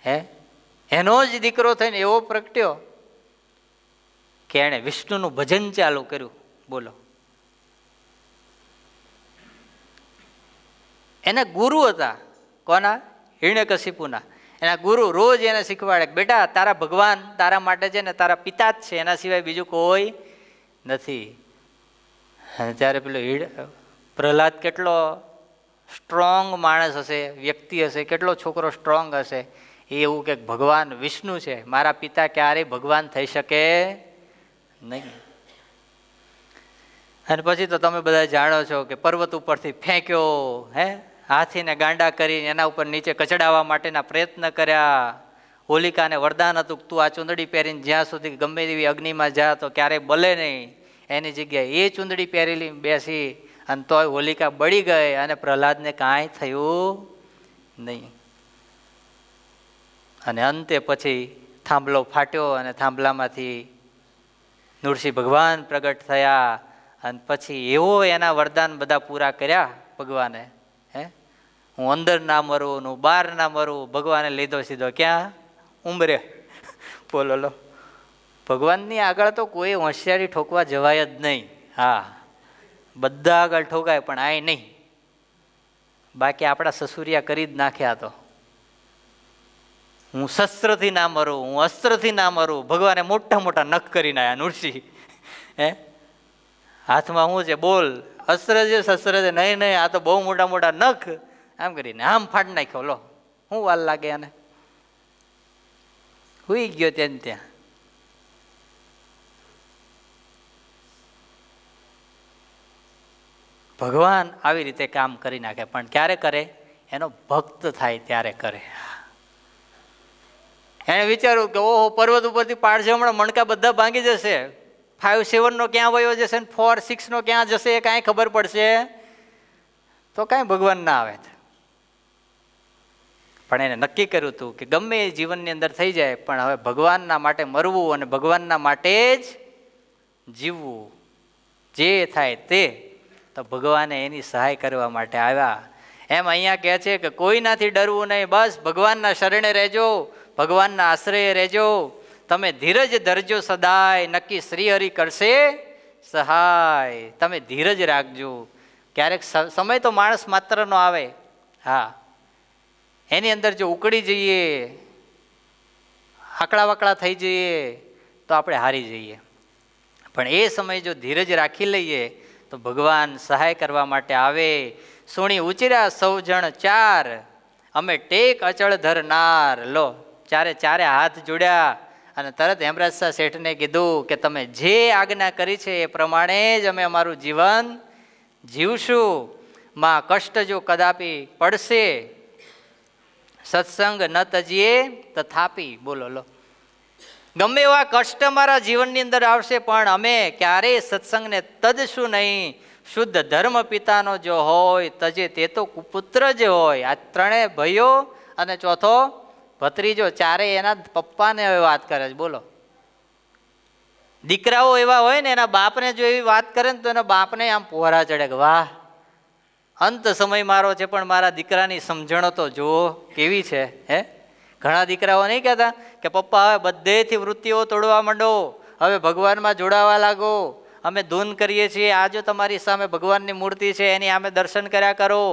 [SPEAKER 1] હે એનો જ દીકરો થઈને એવો પ્રગટ્યો કે એણે વિષ્ણુનું ભજન ચાલુ કર્યું બોલો એના ગુરુ હતા કોના હિરણ્યકશિપુના એના ગુરુ રોજ એને શીખવાડે બેટા તારા ભગવાન તારા માટે છે ને તારા પિતા જ છે એના સિવાય બીજું કોઈ નથી ત્યારે પેલો હીડ પ્રહલાદ કેટલો સ્ટ્રોંગ માણસ હશે વ્યક્તિ હશે કેટલો છોકરો સ્ટ્રોંગ હશે એ એવું કે ભગવાન વિષ્ણુ છે મારા પિતા ક્યારેય ભગવાન થઈ શકે નહીં અને પછી તો તમે બધા જાણો છો કે પર્વત ઉપરથી ફેંક્યો હે હાથીને ગાંડા કરીને એના ઉપર નીચે કચડાવવા માટેના પ્રયત્ન કર્યા હોલિકાને વરદાન હતું તું આ ચૂંદડી પહેરીને જ્યાં સુધી ગમે તેવી અગ્નિમાં જા તો ક્યારેય બલે નહીં એની જગ્યાએ એ ચૂંદડી પહેરેલી બેસી અને તોય હોલિકા બળી ગઈ અને પ્રહલાદને કાંઈ થયું નહીં અને અંતે પછી થાંભલો ફાટ્યો અને થાંભલામાંથી નૃષિ ભગવાન પ્રગટ થયા અને પછી એવો એના વરદાન બધા પૂરા કર્યા ભગવાને હે હું અંદર ના મરું હું બહાર ના મરું ભગવાને લીધો સીધો ક્યાં ઉમરે બોલો લો ભગવાનની આગળ તો કોઈ હોશિયારી ઠોકવા જવાય જ નહીં હા બધા આગળ ઠોકાય પણ આય નહીં બાકી આપણા સસુરિયા કરી જ નાખ્યા તો હું શસ્ત્રથી ના મરું હું અસ્ત્રથી ના મરું ભગવાને મોટા મોટા નખ કરી આવ્યા નૃષિ હે હાથમાં શું છે બોલ અસ્ત્ર છે શસ્ત્ર છે નહીં નહીં આ તો બહુ મોટા મોટા નખ આમ કરીને આમ ફાટ નાખ્યો લો શું વાલ લાગે આને હુઈ ગયો ત્યાં ત્યાં ભગવાન આવી રીતે કામ કરી નાખે પણ ક્યારે કરે એનો ભક્ત થાય ત્યારે કરે એણે વિચાર્યું કે ઓહો પર્વત ઉપરથી પાડશે હમણાં મણકા બધા ભાંગી જશે ફાઇવ સેવનનો ક્યાં વયો જશે ને ફોર સિક્સનો ક્યાં જશે એ કાંઈ ખબર પડશે તો કાંઈ ભગવાન ના આવે પણ એને નક્કી કર્યું હતું કે ગમે એ જીવનની અંદર થઈ જાય પણ હવે ભગવાનના માટે મરવું અને ભગવાનના માટે જ જીવવું જે થાય તે તો ભગવાને એની સહાય કરવા માટે આવ્યા એમ અહીંયા કહે છે કે કોઈનાથી ડરવું નહીં બસ ભગવાનના શરણે રહેજો ભગવાનના આશ્રય રહેજો તમે ધીરજ ધરજો સદાય નક્કી શ્રીહરિ કરશે સહાય તમે ધીરજ રાખજો ક્યારેક સમય તો માણસ માત્રનો આવે હા એની અંદર જો ઉકળી જઈએ આકડા વાકડા થઈ જઈએ તો આપણે હારી જઈએ પણ એ સમય જો ધીરજ રાખી લઈએ તો ભગવાન સહાય કરવા માટે આવે સોણી ઉચર્યા સૌ જણ ચાર અમે ટેક અચળ ધરનાર લો ચારે ચારે હાથ જોડ્યા અને તરત હેમરાજ શાહ શેઠને કીધું કે તમે જે આજ્ઞા કરી છે એ પ્રમાણે જ અમે અમારું જીવન જીવશું માં કષ્ટ જો કદાપી પડશે સત્સંગ ન તજીએ તથાપી બોલો લો ગમે એવા કષ્ટ મારા જીવનની અંદર આવશે પણ અમે ક્યારેય સત્સંગને તજશું નહીં શુદ્ધ ધર્મ પિતાનો જો હોય તજે તે તો કુપુત્ર જ હોય આ ત્રણેય ભયો અને ચોથો ભત્રીજો ચારે એના પપ્પાને હવે વાત કરે છે બોલો દીકરાઓ એવા હોય ને એના બાપને જો એવી વાત કરે ને તો એના બાપને આમ પોહરા ચડે કે વાહ અંત સમય મારો છે પણ મારા દીકરાની સમજણો તો જુઓ કેવી છે હે ઘણા દીકરાઓ નહીં કહેતા કે પપ્પા હવે બધેથી વૃત્તિઓ તોડવા માંડો હવે ભગવાનમાં જોડાવા લાગો અમે ધૂન કરીએ છીએ આજે તમારી સામે ભગવાનની મૂર્તિ છે એની અમે દર્શન કર્યા કરો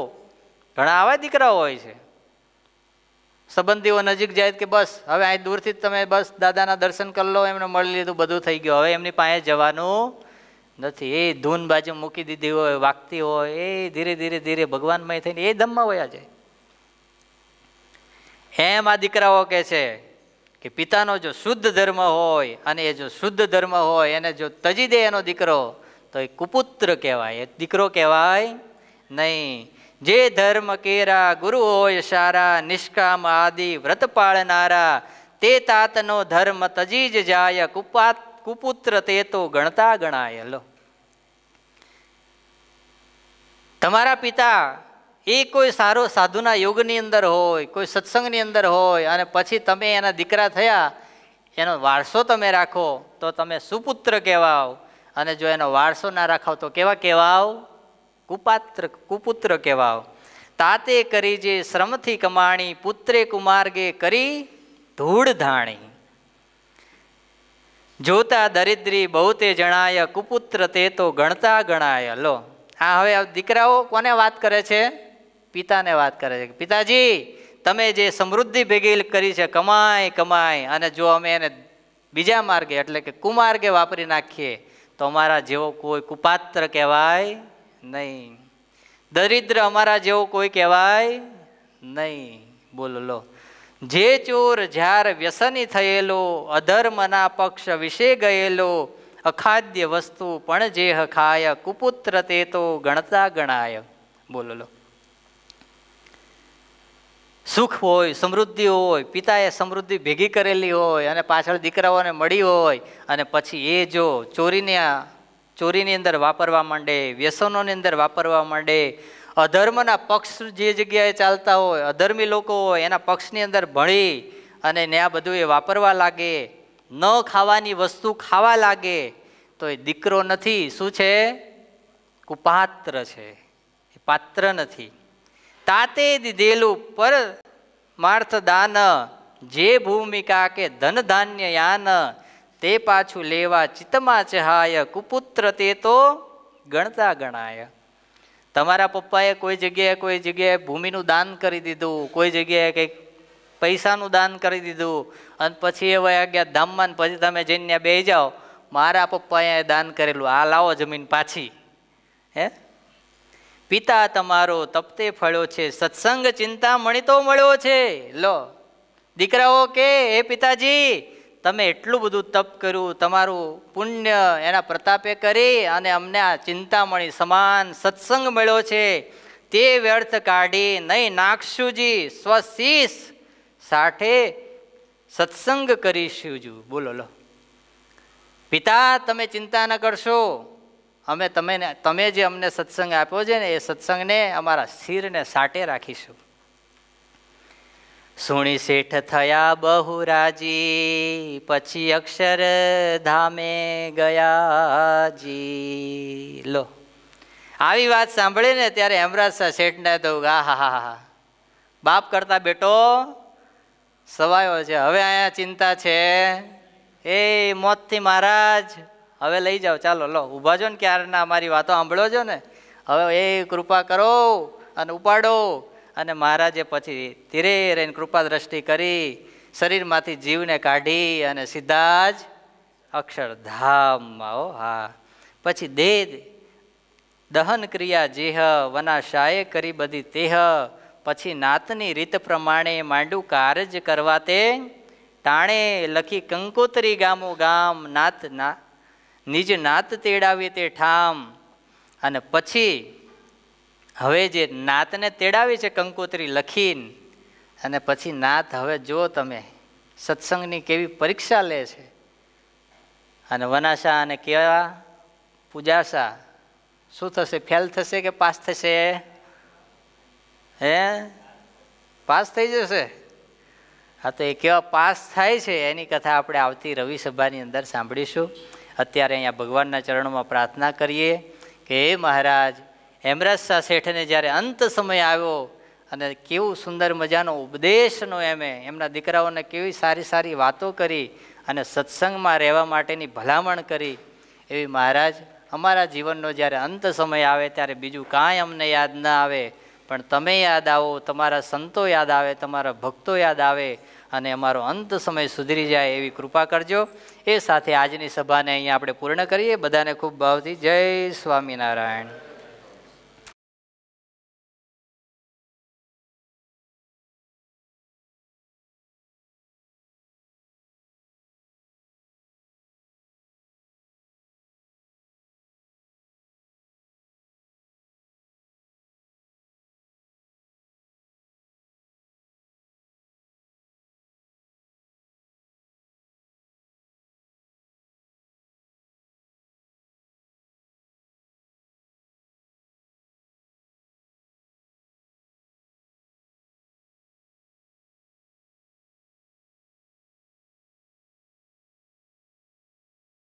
[SPEAKER 1] ઘણા આવા દીકરાઓ હોય છે સંબંધીઓ નજીક જાય કે બસ હવે અહીં દૂરથી જ તમે બસ દાદાના દર્શન કરી લો એમને મળી લીધું બધું થઈ ગયું હવે એમની પાસે જવાનું નથી એ ધૂન બાજુ મૂકી દીધી હોય વાગતી હોય એ ધીરે ધીરે ધીરે ભગવાનમાં થઈને એ ધમમાં વયા જાય એમ આ દીકરાઓ કહે છે કે પિતાનો જો શુદ્ધ ધર્મ હોય અને એ જો શુદ્ધ ધર્મ હોય એને જો તજી દે એનો દીકરો તો એ કુપુત્ર કહેવાય એ દીકરો કહેવાય નહીં જે ધર્મ કેરા ગુરુ હોય સારા નિષ્કામ આદિ વ્રત પાળનારા તે તાતનો ધર્મ તજી જ જાય કુપાત કુપુત્ર તે તો ગણતા ગણાય લો તમારા પિતા એ કોઈ સારો સાધુના યોગની અંદર હોય કોઈ સત્સંગની અંદર હોય અને પછી તમે એના દીકરા થયા એનો વારસો તમે રાખો તો તમે સુપુત્ર કહેવાઓ અને જો એનો વારસો ના રાખાવ તો કેવા કહેવાઓ કુપાત્ર કુપુત્ર કહેવાઓ તાતે કરી જે શ્રમથી કમાણી પુત્રે કુમાર્ગે કરી ધૂળ ધાણી જોતા દરિદ્રી બહુ તે જણાય કુપુત્ર તે તો ગણતા ગણાય લો આ હવે દીકરાઓ કોને વાત કરે છે પિતાને વાત કરે છે પિતાજી તમે જે સમૃદ્ધિ ભેગી કરી છે કમાય કમાય અને જો અમે એને બીજા માર્ગે એટલે કે કુમાર્ગે વાપરી નાખીએ તો અમારા જેવો કોઈ કુપાત્ર કહેવાય નહીં દરિદ્ર અમારા જેવો કોઈ કહેવાય નહીં બોલો લો જે ચોર જ્યાર વ્યસની થયેલો અધર્મના પક્ષ વિશે ગયેલો અખાદ્ય વસ્તુ પણ જે હખાય કુપુત્ર તે તો ગણતા ગણાય બોલો લો સુખ હોય સમૃદ્ધિ હોય પિતાએ સમૃદ્ધિ ભેગી કરેલી હોય અને પાછળ દીકરાઓને મળી હોય અને પછી એ જો ચોરીને ચોરીની અંદર વાપરવા માંડે વ્યસનોની અંદર વાપરવા માંડે અધર્મના પક્ષ જે જગ્યાએ ચાલતા હોય અધર્મી લોકો હોય એના પક્ષની અંદર ભણી અને ને આ બધું એ વાપરવા લાગે ન ખાવાની વસ્તુ ખાવા લાગે તો એ દીકરો નથી શું છે કુપાત્ર છે પાત્ર નથી તાતે દીધેલું પર માર્થ દાન જે ભૂમિકા કે ધન ધાન્ય યાન તે પાછું લેવા ચિત્તમાં ચહાય કુપુત્ર તે તો ગણતા ગણાય તમારા પપ્પાએ કોઈ જગ્યાએ કોઈ જગ્યાએ ભૂમિનું દાન કરી દીધું કોઈ જગ્યાએ કંઈક પૈસાનું દાન કરી દીધું અને પછી એ વયા ગયા ધામમાં પછી તમે જઈને બે જાઓ મારા પપ્પાએ દાન કરેલું આ લાવો જમીન પાછી હે પિતા તમારો તપતે ફળ્યો છે સત્સંગ ચિંતા મળી તો મળ્યો છે લો દીકરાઓ કે એ પિતાજી તમે એટલું બધું તપ કર્યું તમારું પુણ્ય એના પ્રતાપે કરી અને અમને આ ચિંતામણી સમાન સત્સંગ મળ્યો છે તે વ્યર્થ કાઢી નહીં નાખશુંજી સ્વશીષ સાથે સત્સંગ કરીશું જુ બોલો લો પિતા તમે ચિંતા ન કરશો અમે તમે તમે જે અમને સત્સંગ આપ્યો છે ને એ સત્સંગને અમારા શિરને સાટે રાખીશું સુણી શેઠ થયા બહુ રાજી પછી અક્ષર ધામે ગયા જી લો આવી વાત સાંભળી ને ત્યારે હેમરાજ શાહ શેઠને તો આ હા હા હા બાપ કરતા બેટો સવાયો છે હવે અહીંયા ચિંતા છે એ મોતથી મહારાજ હવે લઈ જાઓ ચાલો લો ઊભા જો ને ક્યારના અમારી વાતો સાંભળો છો ને હવે એ કૃપા કરો અને ઉપાડો અને મહારાજે પછી ધીરે રહીને કૃપા દ્રષ્ટિ કરી શરીરમાંથી જીવને કાઢી અને સીધા જ અક્ષરધામમાં ઓ હા પછી દેદ દહન ક્રિયા જેહ વનાશાએ કરી બધી તેહ પછી નાતની રીત પ્રમાણે માંડું કારજ કરવા તે ટાણે લખી કંકોતરી ગામો ગામ નાત ના નિજ નાત તેડાવી તે ઠામ અને પછી હવે જે નાતને તેડાવી છે કંકોત્રી લખીને અને પછી નાત હવે જો તમે સત્સંગની કેવી પરીક્ષા લે છે અને વનાશા અને કેવા પૂજાશા શું થશે ફેલ થશે કે પાસ થશે હે પાસ થઈ જશે હા તો એ કેવા પાસ થાય છે એની કથા આપણે આવતી રવિ સભાની અંદર સાંભળીશું અત્યારે અહીંયા ભગવાનના ચરણોમાં પ્રાર્થના કરીએ કે હે મહારાજ હેમરાજ શાહ શેઠને જ્યારે અંત સમય આવ્યો અને કેવું સુંદર મજાનો ઉપદેશનો એમે એમના દીકરાઓને કેવી સારી સારી વાતો કરી અને સત્સંગમાં રહેવા માટેની ભલામણ કરી એવી મહારાજ અમારા જીવનનો જ્યારે અંત સમય આવે ત્યારે બીજું કાંઈ અમને યાદ ન આવે પણ તમે યાદ આવો તમારા સંતો યાદ આવે તમારા ભક્તો યાદ આવે અને અમારો અંત સમય સુધરી જાય એવી કૃપા કરજો એ સાથે આજની સભાને અહીંયા આપણે પૂર્ણ કરીએ બધાને ખૂબ ભાવથી જય સ્વામિનારાયણ